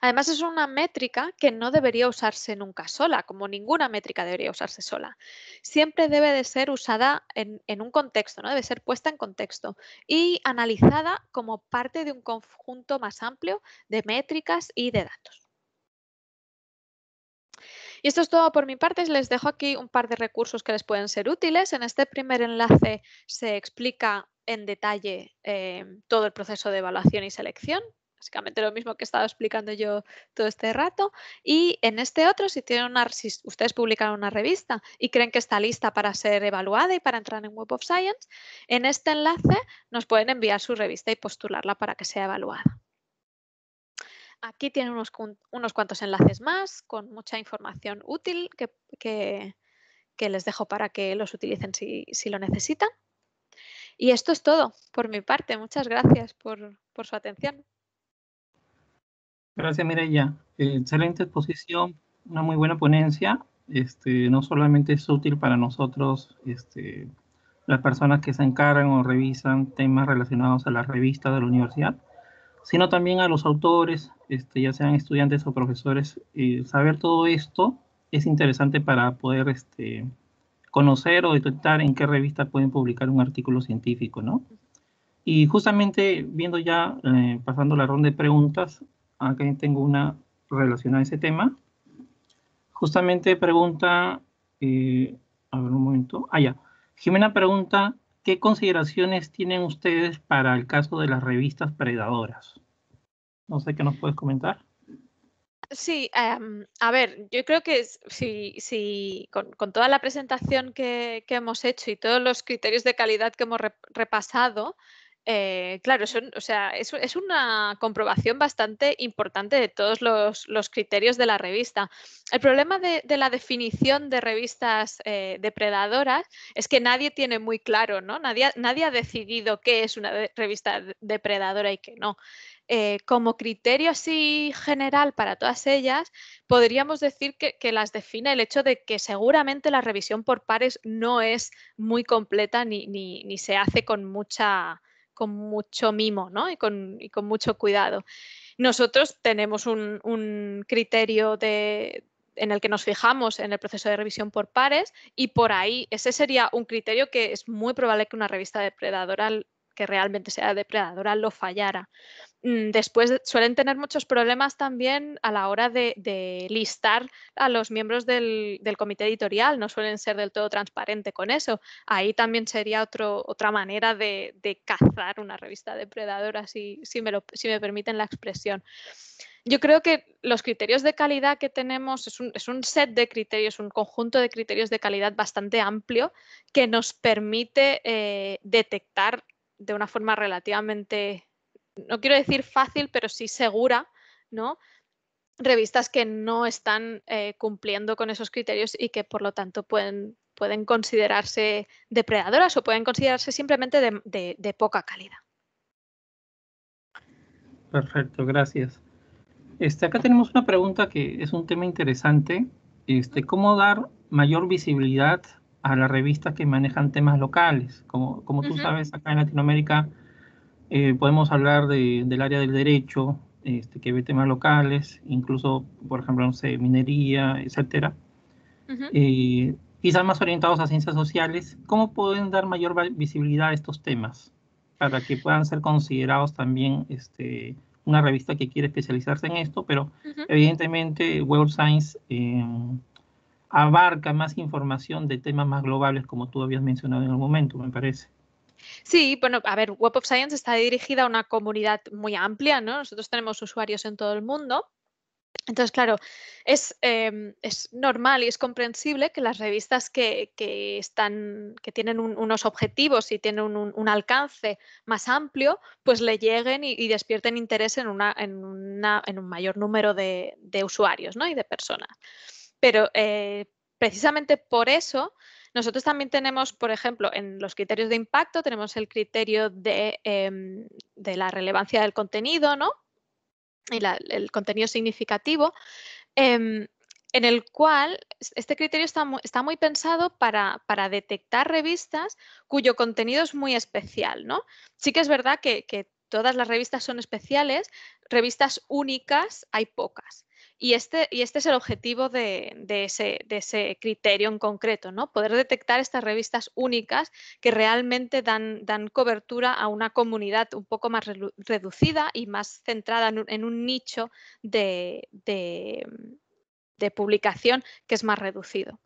Además, es una métrica que no debería usarse nunca sola, como ninguna métrica debería usarse sola. Siempre debe de ser usada en, un contexto, ¿no? debe ser puesta en contexto y analizada como parte de un conjunto más amplio de métricas y de datos. Y esto es todo por mi parte. Les dejo aquí un par de recursos que les pueden ser útiles. En este primer enlace se explica en detalle eh, todo el proceso de evaluación y selección básicamente lo mismo que he estado explicando yo todo este rato. Y en este otro, si, una, ustedes publican una revista y creen que está lista para ser evaluada y para entrar en Web of Science, en este enlace nos pueden enviar su revista y postularla para que sea evaluada. Aquí tienen unos, cuantos enlaces más con mucha información útil que, les dejo para que los utilicen si, lo necesitan. Y esto es todo por mi parte. Muchas gracias por su atención. Gracias, Mireya. Excelente exposición, una muy buena ponencia. Este, no solamente es útil para nosotros, este, las personas que se encargan o revisan temas relacionados a la revista de la universidad, sino también a los autores, este, ya sean estudiantes o profesores. Eh, saber todo esto es interesante para poder este, conocer o detectar en qué revista pueden publicar un artículo científico, Y justamente viendo ya, eh, pasando la ronda de preguntas, aquí tengo una relacionada a ese tema. Justamente pregunta, eh, a ver un momento, ah ya, Jimena pregunta, ¿qué consideraciones tienen ustedes para el caso de las revistas predadoras? No sé qué nos puedes comentar. Sí, em, a ver, yo creo que si, si con, con, toda la presentación que, que, hemos hecho y todos los criterios de calidad que hemos repasado, eh, claro, o sea, es, una comprobación bastante importante de todos los, criterios de la revista. El problema de, la definición de revistas eh, depredadoras es que nadie tiene muy claro, ¿no? Nadie, ha decidido qué es una revista depredadora y qué no. Eh, como criterio así general para todas ellas, podríamos decir que, las define el hecho de que seguramente la revisión por pares no es muy completa ni, ni se hace con mucha con mucho mimo ¿no? y, con, mucho cuidado. Nosotros tenemos un, criterio de, en el que nos fijamos en el proceso de revisión por pares y por ahí ese sería un criterio que es muy probable que una revista depredadora que realmente sea depredadora lo fallara. Mm, después suelen tener muchos problemas también a la hora de, listar a los miembros del, comité editorial, no suelen ser del todo transparentes con eso. Ahí también sería otra manera de, cazar una revista depredadora, si, me si me permiten la expresión. Yo creo que los criterios de calidad que tenemos es un, set de criterios, un conjunto de criterios de calidad bastante amplio que nos permite eh, detectar de una forma relativamente no quiero decir fácil, pero sí segura, ¿no? Revistas que no están eh, cumpliendo con esos criterios y que por lo tanto pueden, pueden considerarse depredadoras o pueden considerarse simplemente de, poca calidad. Perfecto, gracias. Este, acá tenemos una pregunta que es un tema interesante. Este, ¿Cómo dar mayor visibilidad a las revistas que manejan temas locales? Como, como tú sabes, acá en Latinoamérica eh, podemos hablar del área del derecho, este, que ve temas locales, incluso, por ejemplo, no sé, minería, etcétera. Eh, quizás más orientados a ciencias sociales. ¿Cómo pueden dar mayor visibilidad a estos temas para que puedan ser considerados también este, una revista que quiere especializarse en esto? Pero evidentemente, World Science eh, abarca más información de temas más globales, como tú habías mencionado en el momento, me parece. Sí, bueno, a ver, Web of Science está dirigida a una comunidad muy amplia, ¿no? Nosotros tenemos usuarios en todo el mundo. Entonces, claro, es, em, normal y es comprensible que las revistas que, tienen unos objetivos y tienen un, alcance más amplio, pues le lleguen y, despierten interés en, un mayor número de, usuarios ¿no? y de personas. Pero eh, precisamente por eso nosotros también tenemos, por ejemplo, en los criterios de impacto, tenemos el criterio de, em, la relevancia del contenido, ¿no? Y el contenido significativo, em, en el cual este criterio está, muy pensado para, detectar revistas cuyo contenido es muy especial, ¿no? Sí que es verdad que todas las revistas son especiales, revistas únicas hay pocas. Este, y este, es el objetivo de, ese, criterio en concreto, ¿no? Poder detectar estas revistas únicas que realmente dan, cobertura a una comunidad un poco más reducida y más centrada en un, nicho de publicación que es más reducido.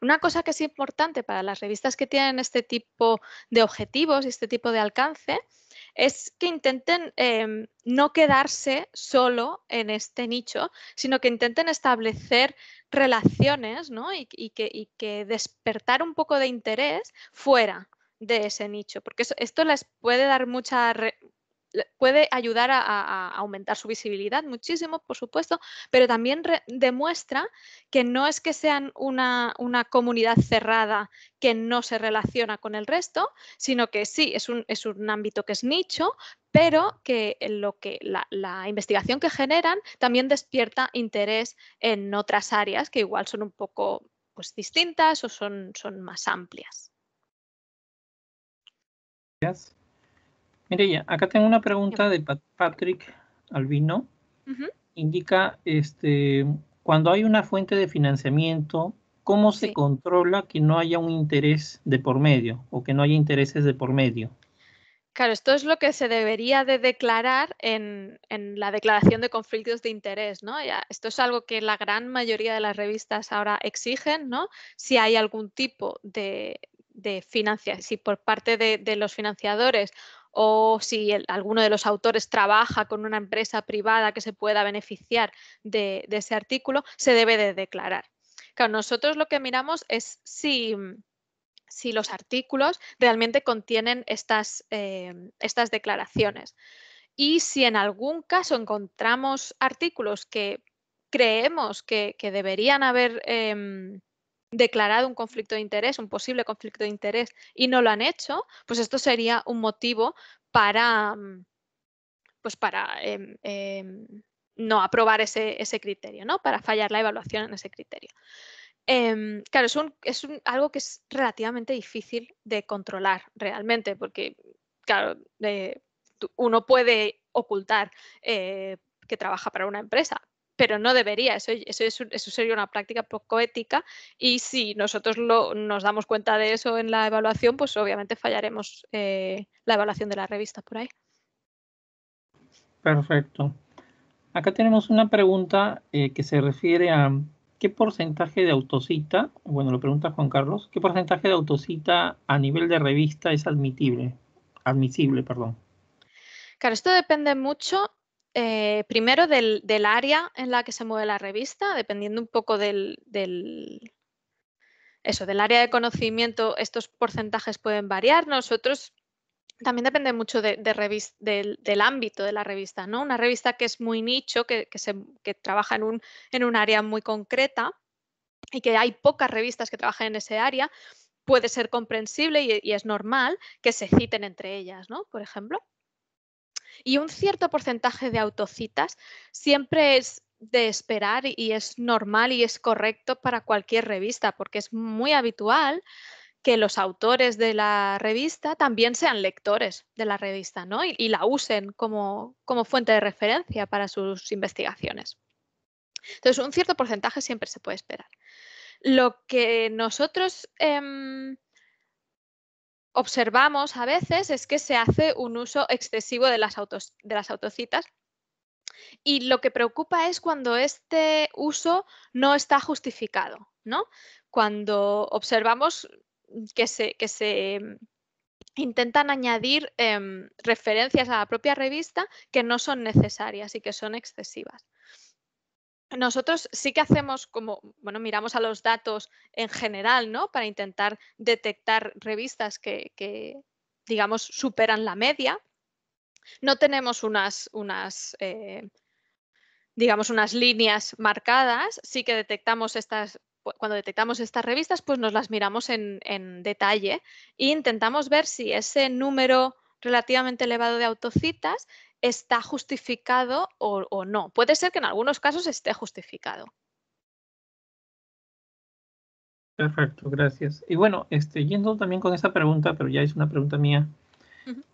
Una cosa que es importante para las revistas que tienen este tipo de objetivos y este tipo de alcance es que intenten em, no quedarse solo en este nicho, sino que intenten establecer relaciones y, que, despertar un poco de interés fuera de ese nicho, porque esto les puede dar mucha puede ayudar a, aumentar su visibilidad muchísimo, por supuesto, pero también demuestra que no es que sean una, comunidad cerrada que no se relaciona con el resto, sino que sí, es un, es un ámbito que es nicho, pero que, lo que la, investigación que generan también despierta interés en otras áreas que igual son un poco pues, distintas o son, más amplias. Mireya, acá tengo una pregunta de Patrick Albino. Indica, este, cuando hay una fuente de financiamiento, ¿cómo se controla que no haya un interés de por medio o que no haya intereses de por medio? Claro, esto es lo que se debería de declarar en, la declaración de conflictos de interés, ¿no? esto es algo que la gran mayoría de las revistas ahora exigen, ¿no? Si hay algún tipo de, de financiación, si por parte de, de los financiadores o si alguno de los autores trabaja con una empresa privada que se pueda beneficiar de, ese artículo, se debe de declarar. Claro, nosotros lo que miramos es si, los artículos realmente contienen eh, estas, declaraciones. Y si en algún caso encontramos artículos que creemos que, deberían haber em, declarado un conflicto de interés, un posible conflicto de interés, y no lo han hecho, pues esto sería un motivo para, mm, pues para em, em, no aprobar ese, criterio, ¿no? Para fallar la evaluación en ese criterio. Em, claro, es, es algo que es relativamente difícil de controlar realmente, porque, claro, eh, uno puede ocultar eh, que trabaja para una empresa, pero no debería. Eso, eso, eso, sería una práctica poco ética y si nosotros lo, nos damos cuenta de eso en la evaluación, pues obviamente fallaremos eh, la evaluación de la revista por ahí. Perfecto. Acá tenemos una pregunta eh, que se refiere a qué porcentaje de autocita, bueno, lo pregunta Juan Carlos, qué porcentaje de autocita a nivel de revista es admitible, admisible, perdón. Claro, esto depende mucho eh, primero del, área en la que se mueve la revista, dependiendo un poco del, eso, del área de conocimiento, estos porcentajes pueden variar. Nosotros también depende mucho de, del, ámbito de la revista, ¿no? Una revista que es muy nicho, que, se, trabaja en un, en un área muy concreta y que hay pocas revistas que trabajan en ese área, puede ser comprensible y, y es normal que se citen entre ellas, ¿no? Por ejemplo. Y un cierto porcentaje de autocitas siempre es de esperar y es normal y es correcto para cualquier revista, porque es muy habitual que los autores de la revista también sean lectores de la revista ¿no? y, la usen como, fuente de referencia para sus investigaciones. Entonces, un cierto porcentaje siempre se puede esperar. Lo que nosotros em, observamos a veces es que se hace un uso excesivo de las, de las autocitas y lo que preocupa es cuando este uso no está justificado, ¿no? Cuando observamos que se, mm, intentan añadir em, referencias a la propia revista que no son necesarias y que son excesivas nosotros sí que hacemos como, bueno, miramos a los datos en general, ¿no? Para intentar detectar revistas que, digamos, superan la media. No tenemos unas, unas eh, digamos, unas líneas marcadas. Sí que detectamos estas, cuando detectamos estas revistas, pues nos las miramos en, en detalle e intentamos ver si ese número relativamente elevado de autocitas está justificado o, no. Puede ser que en algunos casos esté justificado. Perfecto, gracias. Y bueno, este, yendo también con esa pregunta, pero ya es una pregunta mía.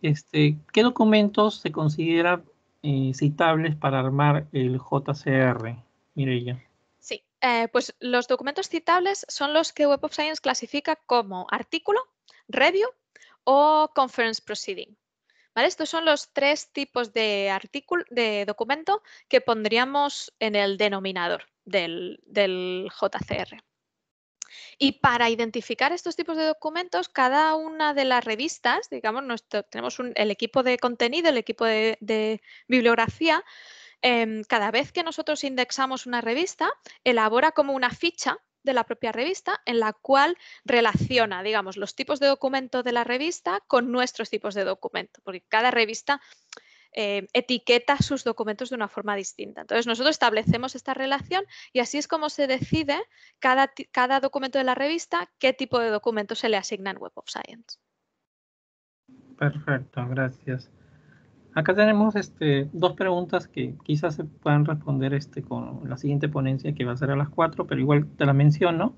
Este, ¿qué documentos se considera eh, citables para armar el JCR, Mireya? Sí, eh, pues los documentos citables son los que Web of Science clasifica como artículo, review o conference proceeding. Estos son los tres tipos de, de documento que pondríamos en el denominador del, JCR. Y para identificar estos tipos de documentos, cada una de las revistas, digamos, tenemos el equipo de contenido, el equipo de, bibliografía, em, cada vez que nosotros indexamos una revista, elabora como una ficha de la propia revista en la cual relaciona, digamos, los tipos de documento de la revista con nuestros tipos de documento, porque cada revista eh, etiqueta sus documentos de una forma distinta. Entonces, nosotros establecemos esta relación y así es como se decide cada, cada documento de la revista qué tipo de documento se le asigna en Web of Science. Perfecto, gracias. Acá tenemos este, dos preguntas que quizás se puedan responder este, con la siguiente ponencia que va a ser a las cuatro, pero igual te la menciono.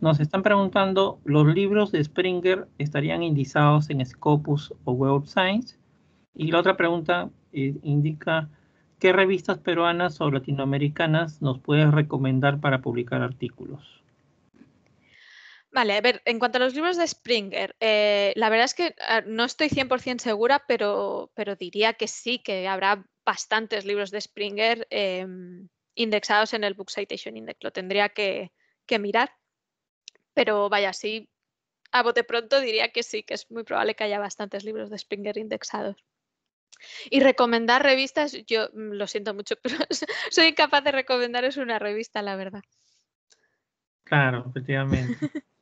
Nos están preguntando, ¿los libros de Springer estarían indizados en Scopus o Web of Science? Y la otra pregunta eh, indica, ¿qué revistas peruanas o latinoamericanas nos puedes recomendar para publicar artículos? Vale, a ver, en cuanto a los libros de Springer, eh, la verdad es que ah, no estoy 100% segura, pero, diría que sí, que habrá bastantes libros de Springer em, indexados en el Book Citation Index. Lo tendría que, que mirar. Pero vaya, sí, a bote pronto diría que sí, que es muy probable que haya bastantes libros de Springer indexados. Y recomendar revistas, yo mm, lo siento mucho, pero soy incapaz de recomendaros una revista, la verdad. Claro, efectivamente.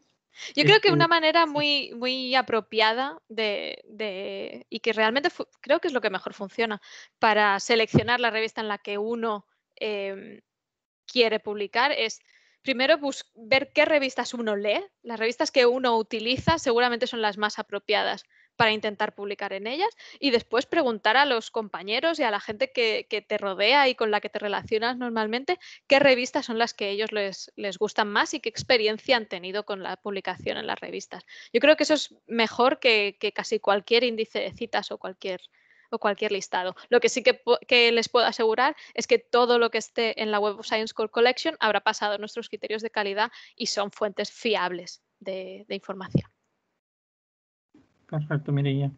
Yo creo que una este, manera muy, muy apropiada de, y que realmente creo que es lo que mejor funciona para seleccionar la revista en la que uno em, quiere publicar es primero ver qué revistas uno lee. Las revistas que uno utiliza seguramente son las más apropiadas para intentar publicar en ellas y después preguntar a los compañeros y a la gente que, te rodea y con la que te relacionas normalmente qué revistas son las que ellos les, les gustan más y qué experiencia han tenido con la publicación en las revistas. Yo creo que eso es mejor que, casi cualquier índice de citas o cualquier o cualquier listado. Lo que sí que, les puedo asegurar es que todo lo que esté en la Web of Science Core Collection habrá pasado nuestros criterios de calidad y son fuentes fiables de información. Perfecto, ya.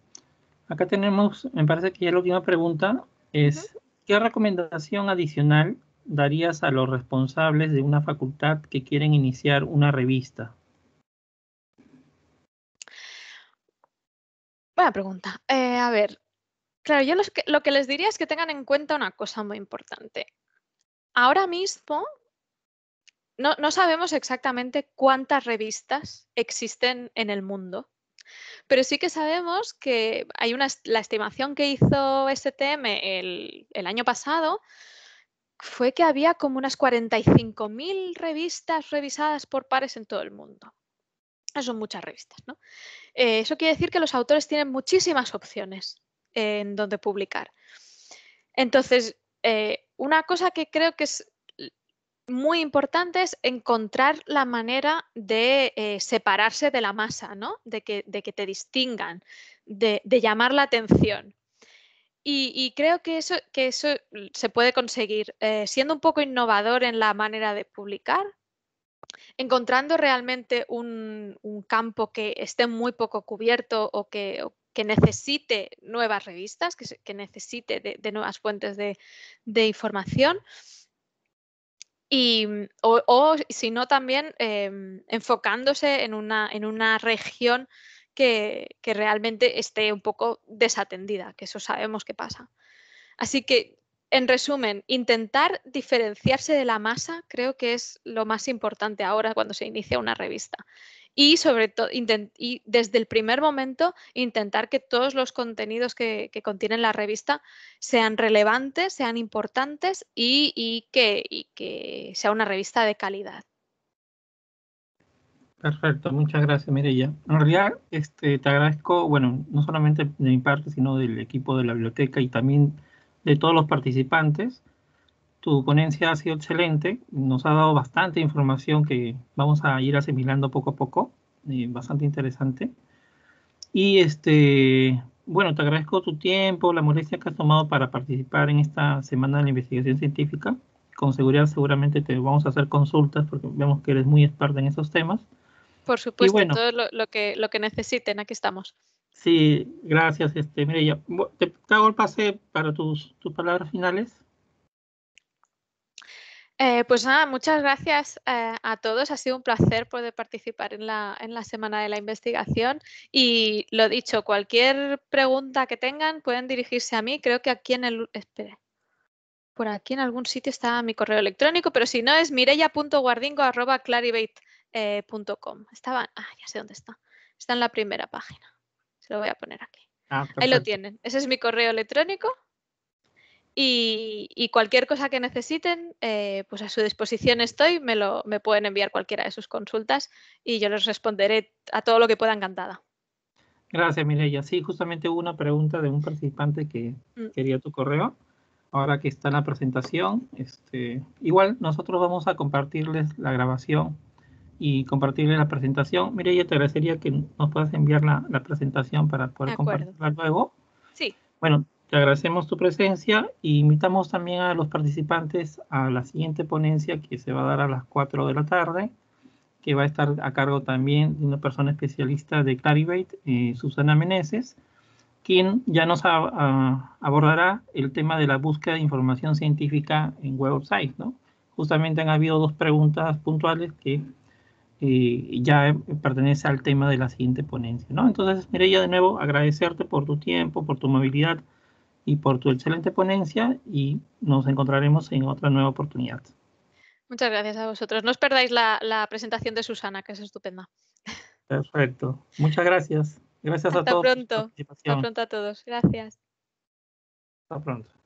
Acá tenemos, me parece que ya la última pregunta es, ¿qué recomendación adicional darías a los responsables de una facultad que quieren iniciar una revista? Buena pregunta. Eh, a ver, claro, yo lo que les diría es que tengan en cuenta una cosa muy importante. Ahora mismo no sabemos exactamente cuántas revistas existen en el mundo. Pero sí que sabemos que hay una, la estimación que hizo STM el, el año pasado fue que había como unas 45.000 revistas revisadas por pares en todo el mundo. Son muchas revistas, ¿no? Eh, eso quiere decir que los autores tienen muchísimas opciones en donde publicar. Entonces, eh, una cosa que creo que es muy importante es encontrar la manera de eh, separarse de la masa, ¿no? de, que, te distingan, de, llamar la atención. Y, creo que eso, se puede conseguir eh, siendo un poco innovador en la manera de publicar, encontrando realmente un, campo que esté muy poco cubierto o que, necesite nuevas revistas, que, necesite de, nuevas fuentes de información Mm, o, si no, también em, enfocándose en una, en una región que, que, realmente esté un poco desatendida, que eso sabemos que pasa. Así que, en resumen, intentar diferenciarse de la masa creo que es lo más importante ahora cuando se inicia una revista y sobre todo y desde el primer momento intentar que todos los contenidos que, que contienen la revista sean relevantes, sean importantes y, que, que sea una revista de calidad. Perfecto, muchas gracias Mireya. En realidad este, te agradezco, bueno, no solamente de mi parte, sino del equipo de la biblioteca y también de todos los participantes tu ponencia ha sido excelente, nos ha dado bastante información que vamos a ir asimilando poco a poco, eh, bastante interesante. Y este, bueno, te agradezco tu tiempo, la molestia que has tomado para participar en esta semana de la investigación científica. Con seguridad seguramente te vamos a hacer consultas porque vemos que eres muy experta en esos temas. Por supuesto, todo lo, que, lo que necesiten, aquí estamos. Sí, gracias. Este, Mireia, te, hago el pase para tus, tus palabras finales. Eh, pues nada, muchas gracias eh, a todos. Ha sido un placer poder participar en la, en la, Semana de la Investigación. Y lo dicho, cualquier pregunta que tengan pueden dirigirse a mí. Creo que aquí en el... Espere. Por aquí en algún sitio está mi correo electrónico, pero si no es mireya.guardingo.clarivate.com. Eh, Estaba... Ah, ya sé dónde está. Está en la primera página. Se lo voy a poner aquí. Ah, Ahí lo tienen. Ese es mi correo electrónico. Y, cualquier cosa que necesiten, eh, pues a su disposición estoy, me, lo, me pueden enviar cualquiera de sus consultas y yo les responderé a todo lo que pueda encantada. Gracias, Mireya. Sí, justamente hubo una pregunta de un participante que mm. quería tu correo. Ahora que está la presentación, este, igual nosotros vamos a compartirles la grabación y compartirles la presentación. Mireya, te agradecería que nos puedas enviar la, la presentación para poder compartirla luego. Sí. Bueno, te agradecemos tu presencia e invitamos también a los participantes a la siguiente ponencia que se va a dar a las 4 de la tarde, que va a estar a cargo también de una persona especialista de Clarivate, eh, Susana Meneses, quien ya nos abordará el tema de la búsqueda de información científica en websites. ¿no? Justamente han habido dos preguntas puntuales que eh, ya pertenece al tema de la siguiente ponencia. ¿no? Entonces, Mireya, de nuevo, agradecerte por tu tiempo, por tu movilidad y por tu excelente ponencia y nos encontraremos en otra nueva oportunidad. Muchas gracias a vosotros. No os perdáis la, presentación de Susana, que es estupenda. Perfecto. Muchas gracias. Gracias a todos. Hasta pronto. Hasta pronto a todos. Gracias. Hasta pronto.